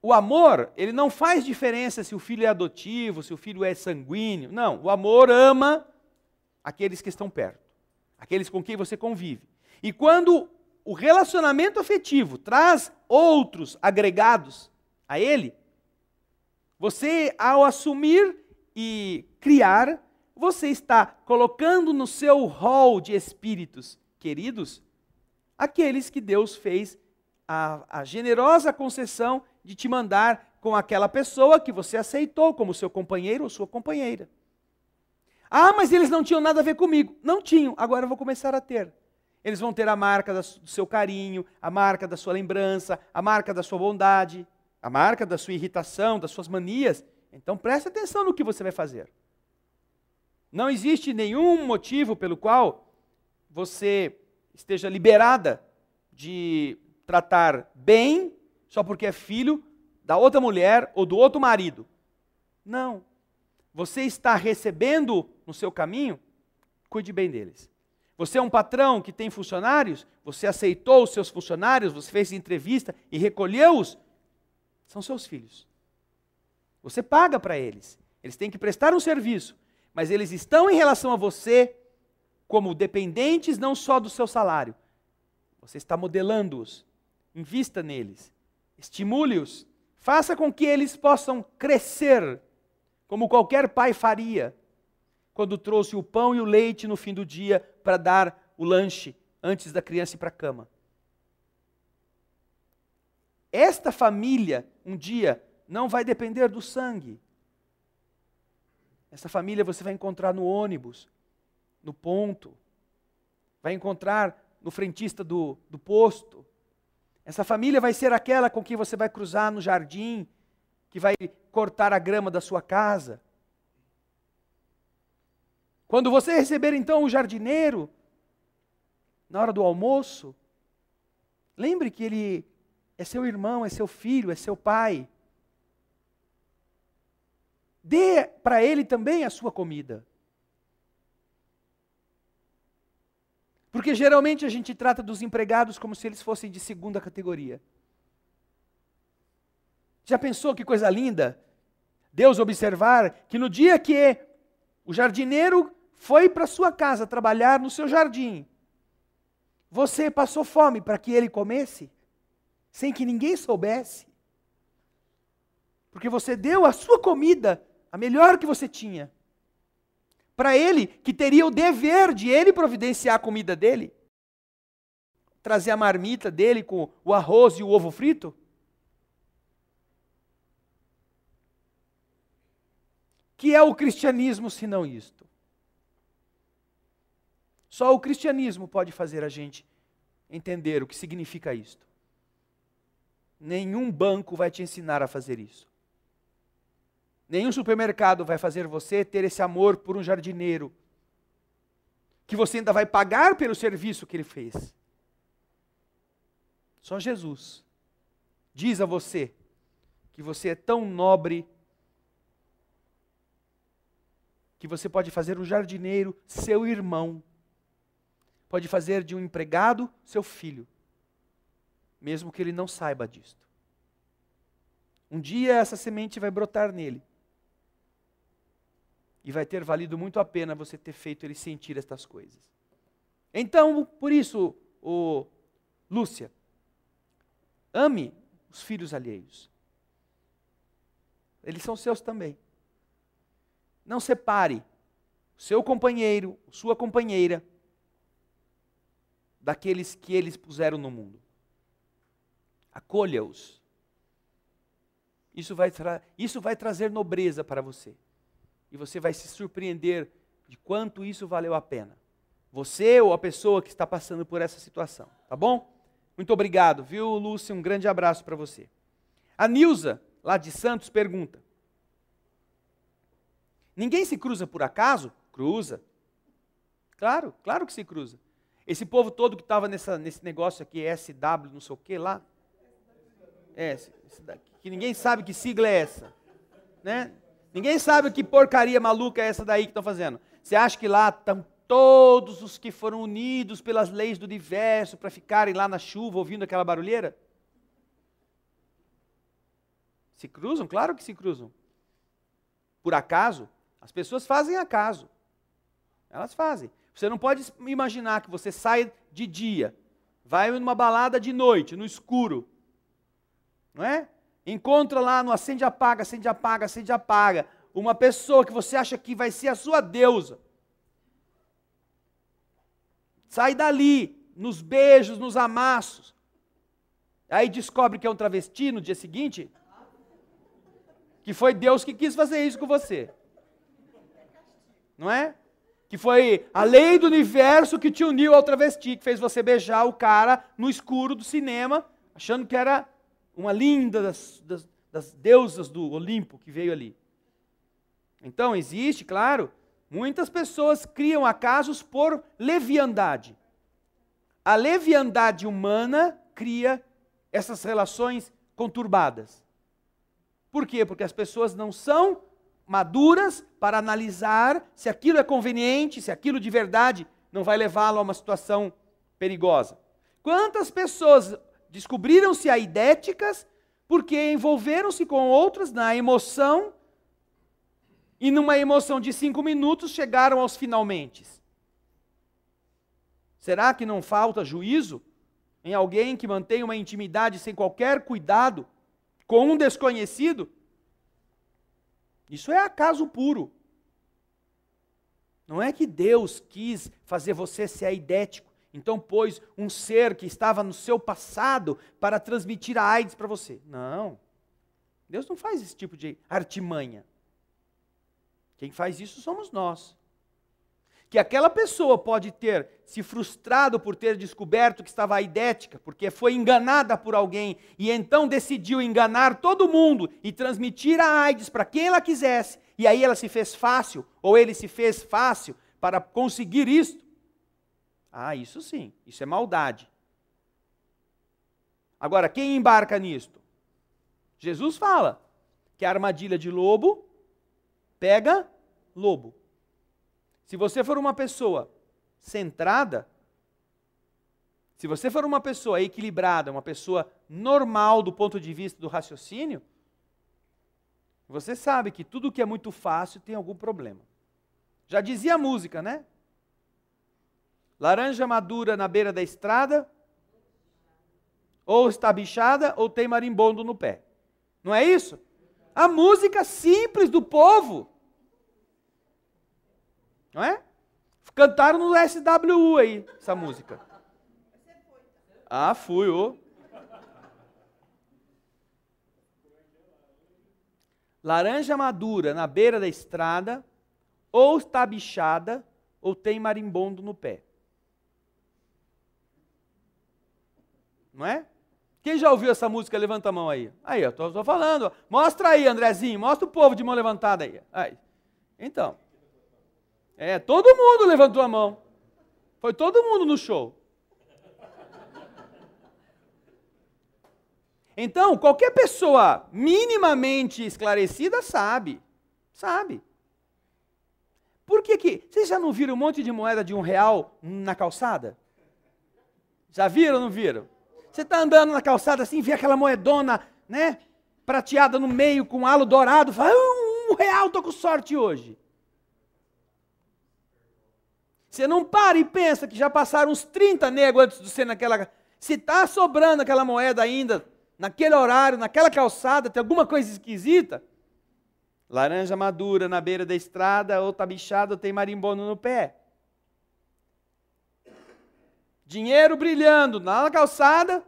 o amor, ele não faz diferença se o filho é adotivo, se o filho é sanguíneo. Não, o amor ama aqueles que estão perto, aqueles com quem você convive. E quando o relacionamento afetivo traz outros agregados a ele, você, ao assumir e criar, você está colocando no seu rol de espíritos queridos aqueles que Deus fez a, a generosa concessão de te mandar com aquela pessoa que você aceitou como seu companheiro ou sua companheira. Ah, mas eles não tinham nada a ver comigo. Não tinham, agora eu vou começar a ter. Eles vão ter a marca do seu carinho, a marca da sua lembrança, a marca da sua bondade, a marca da sua irritação, das suas manias, então preste atenção no que você vai fazer. Não existe nenhum motivo pelo qual você esteja liberada de tratar bem só porque é filho da outra mulher ou do outro marido. Não. Você está recebendo no seu caminho, cuide bem deles. Você é um patrão que tem funcionários, você aceitou os seus funcionários, você fez entrevista e recolheu-os, são seus filhos. Você paga para eles. Eles têm que prestar um serviço, mas eles estão em relação a você como dependentes não só do seu salário. Você está modelando-os. Invista neles. Estimule-os. Faça com que eles possam crescer, como qualquer pai faria quando trouxe o pão e o leite no fim do dia para dar o lanche antes da criança ir para a cama. Esta família, um dia, não vai depender do sangue. Essa família você vai encontrar no ônibus, no ponto, vai encontrar no frentista do, do posto. Essa família vai ser aquela com quem você vai cruzar no jardim, que vai cortar a grama da sua casa. Quando você receber então o jardineiro, na hora do almoço, lembre que ele é seu irmão, é seu filho, é seu pai. Dê para ele também a sua comida. Porque geralmente a gente trata dos empregados como se eles fossem de segunda categoria. Já pensou que coisa linda? Deus observar que no dia que o jardineiro foi para sua casa trabalhar no seu jardim, você passou fome para que ele comesse, sem que ninguém soubesse, porque você deu a sua comida a melhor que você tinha, para ele que teria o dever de ele providenciar a comida dele, trazer a marmita dele com o arroz e o ovo frito? Que é o cristianismo se não isto? Só o cristianismo pode fazer a gente entender o que significa isto. Nenhum banco vai te ensinar a fazer isso. Nenhum supermercado vai fazer você ter esse amor por um jardineiro, que você ainda vai pagar pelo serviço que ele fez. Só Jesus diz a você que você é tão nobre que você pode fazer um jardineiro seu irmão, pode fazer de um empregado seu filho, mesmo que ele não saiba disto. Um dia essa semente vai brotar nele e vai ter valido muito a pena você ter feito ele sentir estas coisas. Então, por isso, o Lúcia, ame os filhos alheios. Eles são seus também. Não separe o seu companheiro, sua companheira, daqueles que eles puseram no mundo. Acolha-os. Isso vai, isso vai trazer nobreza para você e você vai se surpreender de quanto isso valeu a pena. Você ou a pessoa que está passando por essa situação, tá bom? Muito obrigado, viu, Lúcio? Um grande abraço para você. A Nilza, lá de Santos, pergunta: Ninguém se cruza por acaso? Cruza. Claro, claro que se cruza. Esse povo todo que estava nesse negócio aqui, SW, não sei o que lá. É, que ninguém sabe que sigla é essa. Né? Ninguém sabe que porcaria maluca é essa daí que estão fazendo. Você acha que lá estão todos os que foram unidos pelas leis do universo para ficarem lá na chuva ouvindo aquela barulheira? Se cruzam? Claro que se cruzam. Por acaso? As pessoas fazem acaso. Elas fazem. Você não pode imaginar que você sai de dia, vai numa balada de noite, no escuro. Não é? Encontra lá no acende apaga, acende apaga, acende apaga, uma pessoa que você acha que vai ser a sua deusa. Sai dali, nos beijos, nos amassos. Aí descobre que é um travesti no dia seguinte, que foi Deus que quis fazer isso com você. Não é? Que foi a lei do universo que te uniu ao travesti, que fez você beijar o cara no escuro do cinema, achando que era uma linda das, das, das deusas do Olimpo que veio ali. Então, existe, claro, muitas pessoas criam acasos por leviandade. A leviandade humana cria essas relações conturbadas. Por quê? Porque as pessoas não são maduras para analisar se aquilo é conveniente, se aquilo de verdade não vai levá-lo a uma situação perigosa. Quantas pessoas Descobriram-se aidéticas porque envolveram-se com outros na emoção e numa emoção de cinco minutos chegaram aos finalmente. Será que não falta juízo em alguém que mantém uma intimidade sem qualquer cuidado com um desconhecido? Isso é acaso puro. Não é que Deus quis fazer você ser aidético. Então pôs um ser que estava no seu passado para transmitir a AIDS para você. Não. Deus não faz esse tipo de artimanha. Quem faz isso somos nós. Que aquela pessoa pode ter se frustrado por ter descoberto que estava aidética, porque foi enganada por alguém e então decidiu enganar todo mundo e transmitir a AIDS para quem ela quisesse, e aí ela se fez fácil, ou ele se fez fácil para conseguir isso ah, isso sim, isso é maldade. Agora, quem embarca nisto? Jesus fala que a armadilha de lobo pega lobo. Se você for uma pessoa centrada, se você for uma pessoa equilibrada, uma pessoa normal do ponto de vista do raciocínio, você sabe que tudo que é muito fácil tem algum problema. Já dizia a música, né? Laranja madura na beira da estrada, ou está bichada, ou tem marimbondo no pé. Não é isso? A música simples do povo. Não é? Cantaram no SWU aí, essa música. Ah, fui, ô. Laranja madura na beira da estrada, ou está bichada, ou tem marimbondo no pé. não é? Quem já ouviu essa música, levanta a mão aí. Aí, eu estou falando. Mostra aí, Andrezinho, mostra o povo de mão levantada aí. aí. Então, é, todo mundo levantou a mão. Foi todo mundo no show. Então, qualquer pessoa minimamente esclarecida sabe. Sabe. Por que que... Vocês já não viram um monte de moeda de um real na calçada? Já viram ou não viram? Você está andando na calçada assim, vê aquela moedona, né? Prateada no meio com um halo dourado, fala, ah, um real, estou com sorte hoje. Você não para e pensa que já passaram uns 30 negros antes de você naquela. Se está sobrando aquela moeda ainda, naquele horário, naquela calçada, tem alguma coisa esquisita? Laranja madura na beira da estrada, ou tá bichada, ou tem marimbondo no pé dinheiro brilhando na calçada.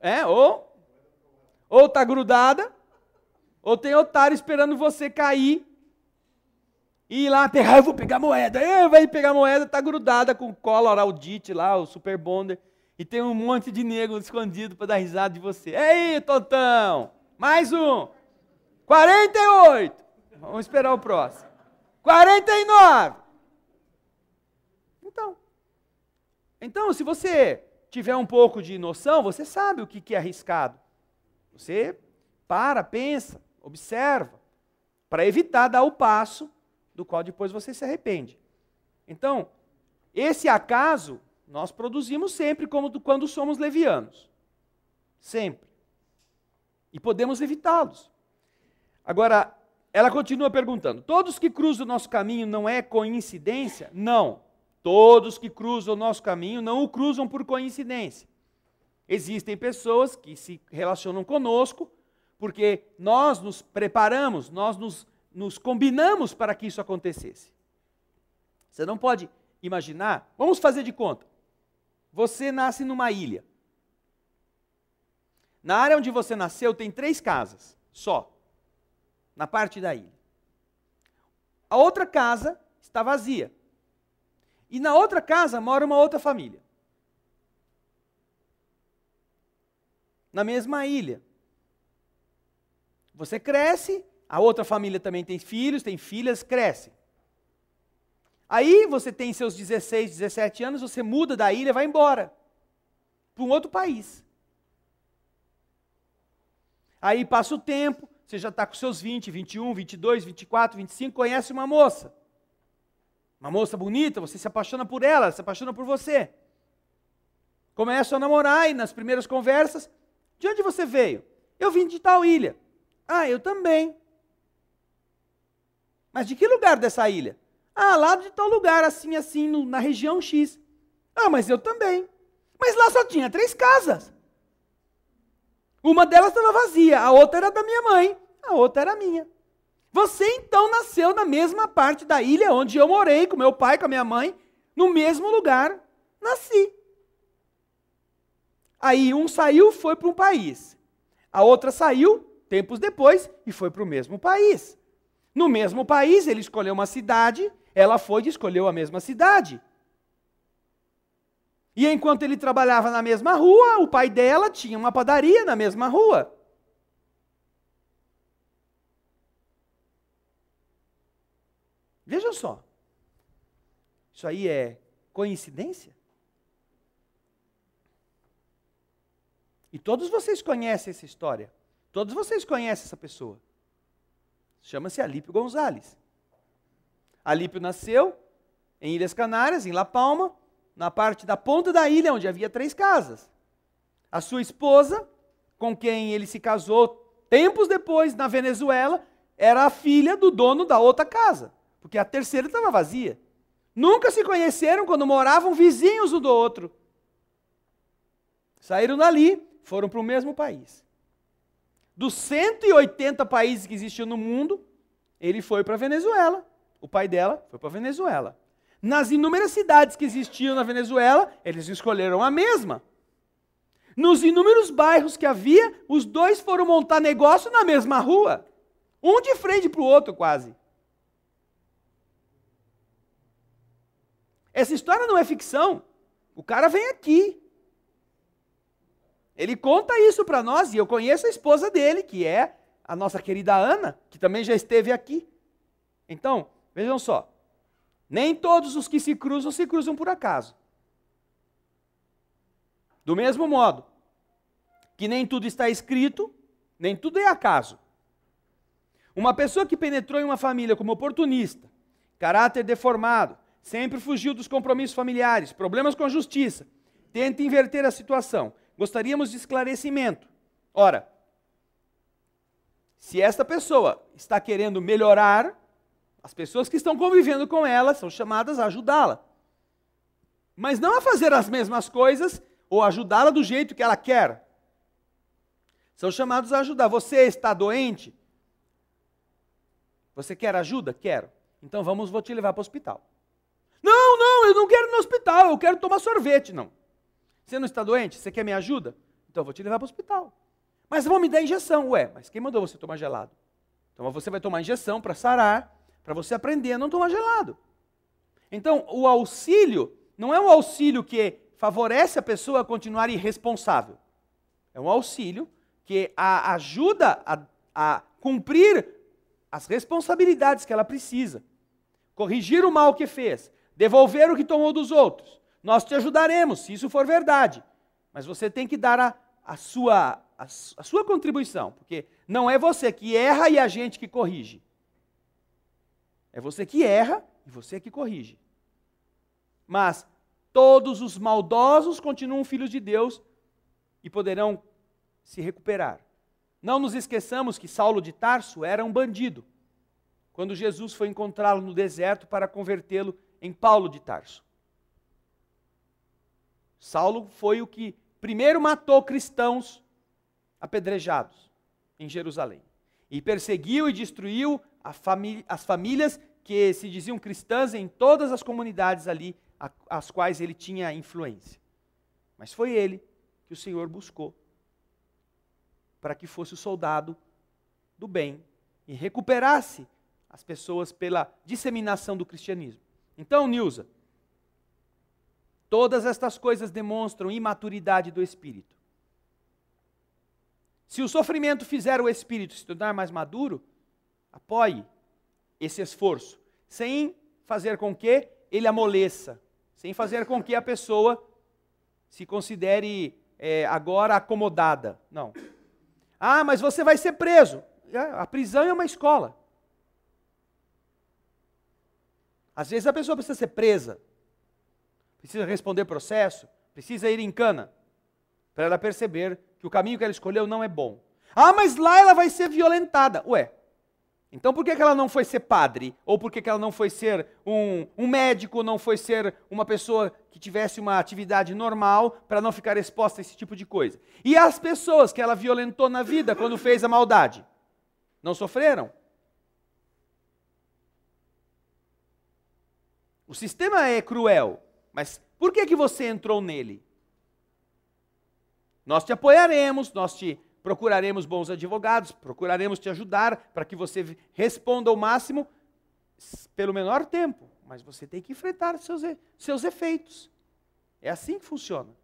É, ou ou tá grudada, ou tem otário esperando você cair. E ir lá pegar eu vou pegar moeda. Eu vai pegar moeda, tá grudada com cola, Audit lá, o Super Bonder. E tem um monte de nego escondido para dar risada de você. Ei, tontão! Mais um. 48. Vamos esperar o próximo. 49. Então, então, se você tiver um pouco de noção, você sabe o que, que é arriscado. Você para, pensa, observa, para evitar dar o passo do qual depois você se arrepende. Então, esse acaso nós produzimos sempre como quando somos levianos. Sempre. E podemos evitá-los. Agora, ela continua perguntando: todos que cruzam o nosso caminho não é coincidência? Não. Todos que cruzam o nosso caminho não o cruzam por coincidência. Existem pessoas que se relacionam conosco porque nós nos preparamos, nós nos, nos combinamos para que isso acontecesse. Você não pode imaginar. Vamos fazer de conta. Você nasce numa ilha. Na área onde você nasceu tem três casas, só. Na parte da ilha. A outra casa está vazia. E na outra casa mora uma outra família. Na mesma ilha. Você cresce, a outra família também tem filhos, tem filhas, cresce. Aí você tem seus 16, 17 anos, você muda da ilha, vai embora para um outro país. Aí passa o tempo, você já está com seus 20, 21, 22, 24, 25, conhece uma moça. Uma moça bonita, você se apaixona por ela, se apaixona por você. Começa a namorar e nas primeiras conversas, de onde você veio? Eu vim de tal ilha. Ah, eu também. Mas de que lugar dessa ilha? Ah, lá de tal lugar, assim, assim, no, na região X. Ah, mas eu também. Mas lá só tinha três casas. Uma delas estava vazia, a outra era da minha mãe, a outra era minha. Você então nasceu na mesma parte da ilha onde eu morei com meu pai, com a minha mãe, no mesmo lugar, nasci. Aí um saiu, foi para um país. A outra saiu, tempos depois, e foi para o mesmo país. No mesmo país, ele escolheu uma cidade, ela foi e escolheu a mesma cidade. E enquanto ele trabalhava na mesma rua, o pai dela tinha uma padaria na mesma rua. Vejam só. Isso aí é coincidência? E todos vocês conhecem essa história. Todos vocês conhecem essa pessoa. Chama-se Alípio Gonzalez. Alípio nasceu em Ilhas Canárias, em La Palma, na parte da ponta da ilha onde havia três casas. A sua esposa, com quem ele se casou tempos depois na Venezuela, era a filha do dono da outra casa porque a terceira estava vazia. Nunca se conheceram quando moravam vizinhos um do outro. Saíram dali, foram para o mesmo país. Dos 180 países que existiam no mundo, ele foi para a Venezuela. O pai dela foi para a Venezuela. Nas inúmeras cidades que existiam na Venezuela, eles escolheram a mesma. Nos inúmeros bairros que havia, os dois foram montar negócio na mesma rua. Um de frente para o outro, quase. Essa história não é ficção. O cara vem aqui. Ele conta isso para nós e eu conheço a esposa dele, que é a nossa querida Ana, que também já esteve aqui. Então, vejam só. Nem todos os que se cruzam se cruzam por acaso. Do mesmo modo que nem tudo está escrito, nem tudo é acaso. Uma pessoa que penetrou em uma família como oportunista, caráter deformado, Sempre fugiu dos compromissos familiares, problemas com a justiça. Tenta inverter a situação. Gostaríamos de esclarecimento. Ora, se esta pessoa está querendo melhorar, as pessoas que estão convivendo com ela são chamadas a ajudá-la. Mas não a fazer as mesmas coisas ou ajudá-la do jeito que ela quer. São chamados a ajudar. Você está doente? Você quer ajuda? Quero. Então vamos, vou te levar para o hospital. Não, não, eu não quero ir no hospital, eu quero tomar sorvete. Não. Você não está doente? Você quer minha ajuda? Então eu vou te levar para o hospital. Mas vão me dar injeção. Ué, mas quem mandou você tomar gelado? Então você vai tomar injeção para sarar, para você aprender a não tomar gelado. Então o auxílio não é um auxílio que favorece a pessoa a continuar irresponsável. É um auxílio que a ajuda a, a cumprir as responsabilidades que ela precisa corrigir o mal que fez, devolver o que tomou dos outros. Nós te ajudaremos, se isso for verdade. Mas você tem que dar a, a, sua, a, a sua contribuição, porque não é você que erra e a gente que corrige. É você que erra e você que corrige. Mas todos os maldosos continuam filhos de Deus e poderão se recuperar. Não nos esqueçamos que Saulo de Tarso era um bandido. Quando Jesus foi encontrá-lo no deserto para convertê-lo, em Paulo de Tarso. Saulo foi o que primeiro matou cristãos apedrejados em Jerusalém e perseguiu e destruiu as famílias que se diziam cristãs em todas as comunidades ali, as quais ele tinha influência. Mas foi ele que o Senhor buscou para que fosse o soldado do bem e recuperasse as pessoas pela disseminação do cristianismo. Então, Nilza, todas estas coisas demonstram imaturidade do espírito. Se o sofrimento fizer o espírito se tornar mais maduro, apoie esse esforço, sem fazer com que ele amoleça, sem fazer com que a pessoa se considere é, agora acomodada. Não. Ah, mas você vai ser preso. É, a prisão é uma escola. Às vezes a pessoa precisa ser presa, precisa responder processo, precisa ir em cana, para ela perceber que o caminho que ela escolheu não é bom. Ah, mas lá ela vai ser violentada. Ué, então por que, ela não foi ser padre? Ou por que, que ela não foi ser um, um médico, não foi ser uma pessoa que tivesse uma atividade normal para não ficar exposta a esse tipo de coisa? E as pessoas que ela violentou na vida quando fez a maldade? Não sofreram? O sistema é cruel, mas por que, que você entrou nele? Nós te apoiaremos, nós te procuraremos bons advogados, procuraremos te ajudar para que você responda ao máximo pelo menor tempo, mas você tem que enfrentar seus, seus efeitos. É assim que funciona.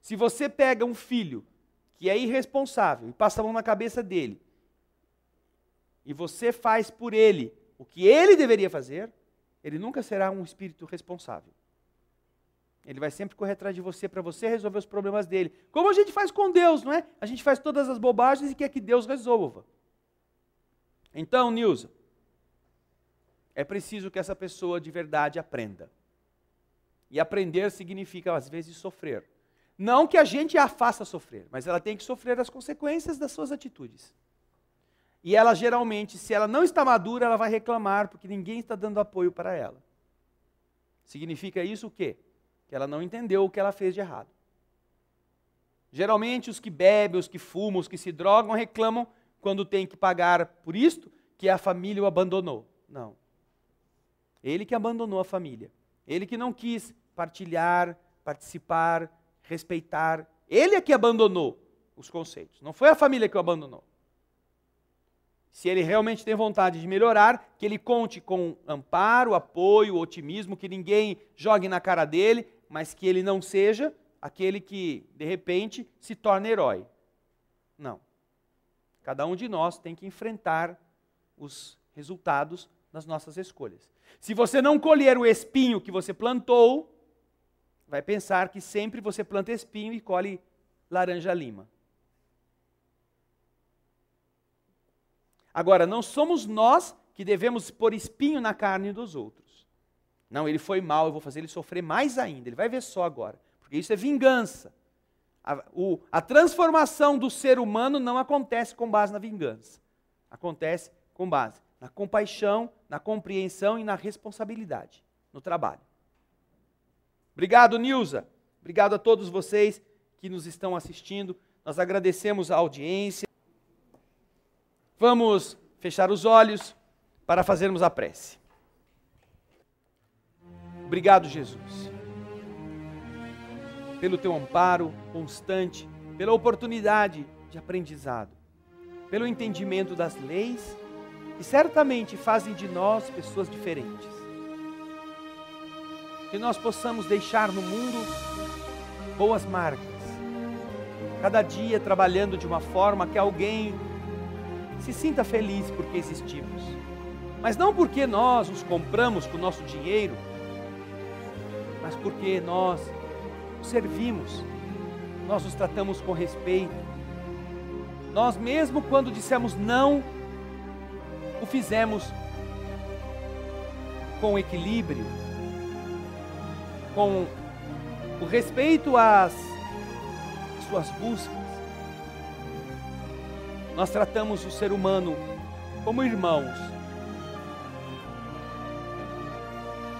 Se você pega um filho que é irresponsável e passa a mão na cabeça dele, e você faz por ele o que ele deveria fazer, ele nunca será um espírito responsável. Ele vai sempre correr atrás de você para você resolver os problemas dele. Como a gente faz com Deus, não é? A gente faz todas as bobagens e quer que Deus resolva. Então, Nilson, é preciso que essa pessoa de verdade aprenda. E aprender significa, às vezes, sofrer. Não que a gente a faça sofrer, mas ela tem que sofrer as consequências das suas atitudes. E ela geralmente, se ela não está madura, ela vai reclamar porque ninguém está dando apoio para ela. Significa isso o quê? Que ela não entendeu o que ela fez de errado. Geralmente os que bebem, os que fumam, os que se drogam reclamam quando tem que pagar por isto, que a família o abandonou. Não. Ele que abandonou a família. Ele que não quis partilhar, participar, respeitar. Ele é que abandonou os conceitos. Não foi a família que o abandonou se ele realmente tem vontade de melhorar, que ele conte com amparo, apoio, otimismo, que ninguém jogue na cara dele, mas que ele não seja aquele que, de repente, se torna herói. Não. Cada um de nós tem que enfrentar os resultados das nossas escolhas. Se você não colher o espinho que você plantou, vai pensar que sempre você planta espinho e colhe laranja-lima. Agora, não somos nós que devemos pôr espinho na carne dos outros. Não, ele foi mal, eu vou fazer ele sofrer mais ainda. Ele vai ver só agora. Porque isso é vingança. A, o, a transformação do ser humano não acontece com base na vingança. Acontece com base na compaixão, na compreensão e na responsabilidade no trabalho. Obrigado, Nilza. Obrigado a todos vocês que nos estão assistindo. Nós agradecemos a audiência. Vamos fechar os olhos para fazermos a prece. Obrigado, Jesus, pelo teu amparo constante, pela oportunidade de aprendizado, pelo entendimento das leis que certamente fazem de nós pessoas diferentes. Que nós possamos deixar no mundo boas marcas, cada dia trabalhando de uma forma que alguém se sinta feliz porque existimos. Mas não porque nós os compramos com o nosso dinheiro, mas porque nós os servimos, nós os tratamos com respeito. Nós, mesmo quando dissemos não, o fizemos com equilíbrio, com o respeito às suas buscas nós tratamos o ser humano como irmãos,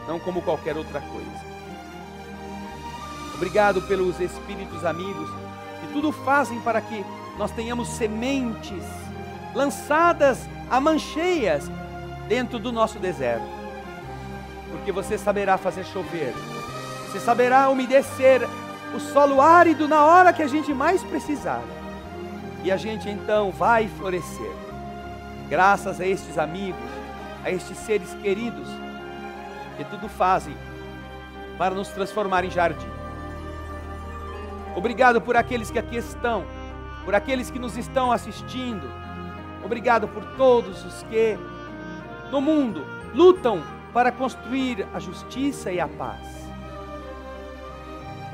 não como qualquer outra coisa. Obrigado pelos espíritos amigos que tudo fazem para que nós tenhamos sementes lançadas a mancheias dentro do nosso deserto. Porque você saberá fazer chover, você saberá umedecer o solo árido na hora que a gente mais precisar. E a gente então vai florescer. Graças a estes amigos, a estes seres queridos, que tudo fazem para nos transformar em jardim. Obrigado por aqueles que aqui estão, por aqueles que nos estão assistindo. Obrigado por todos os que no mundo lutam para construir a justiça e a paz.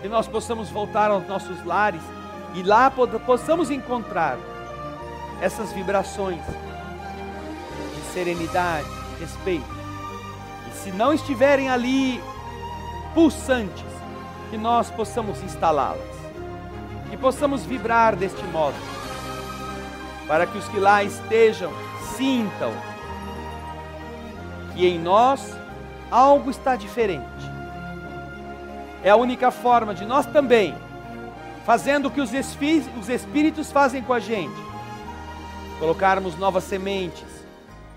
Que nós possamos voltar aos nossos lares e lá possamos encontrar essas vibrações de serenidade, respeito. E se não estiverem ali pulsantes, que nós possamos instalá-las, que possamos vibrar deste modo, para que os que lá estejam sintam que em nós algo está diferente. É a única forma de nós também fazendo o que os, os espíritos fazem com a gente, colocarmos novas sementes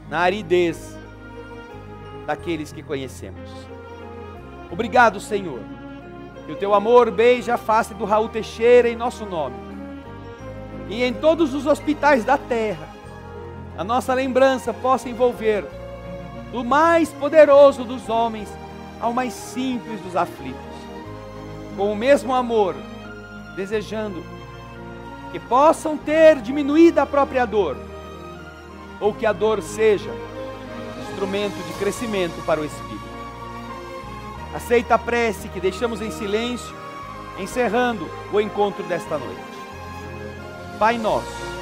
na aridez daqueles que conhecemos. Obrigado, Senhor, que o teu amor beija a face do Raul Teixeira em nosso nome e em todos os hospitais da terra. A nossa lembrança possa envolver do mais poderoso dos homens ao mais simples dos aflitos. Com o mesmo amor desejando que possam ter diminuída a própria dor, ou que a dor seja instrumento de crescimento para o espírito. Aceita a prece que deixamos em silêncio, encerrando o encontro desta noite. Pai nosso,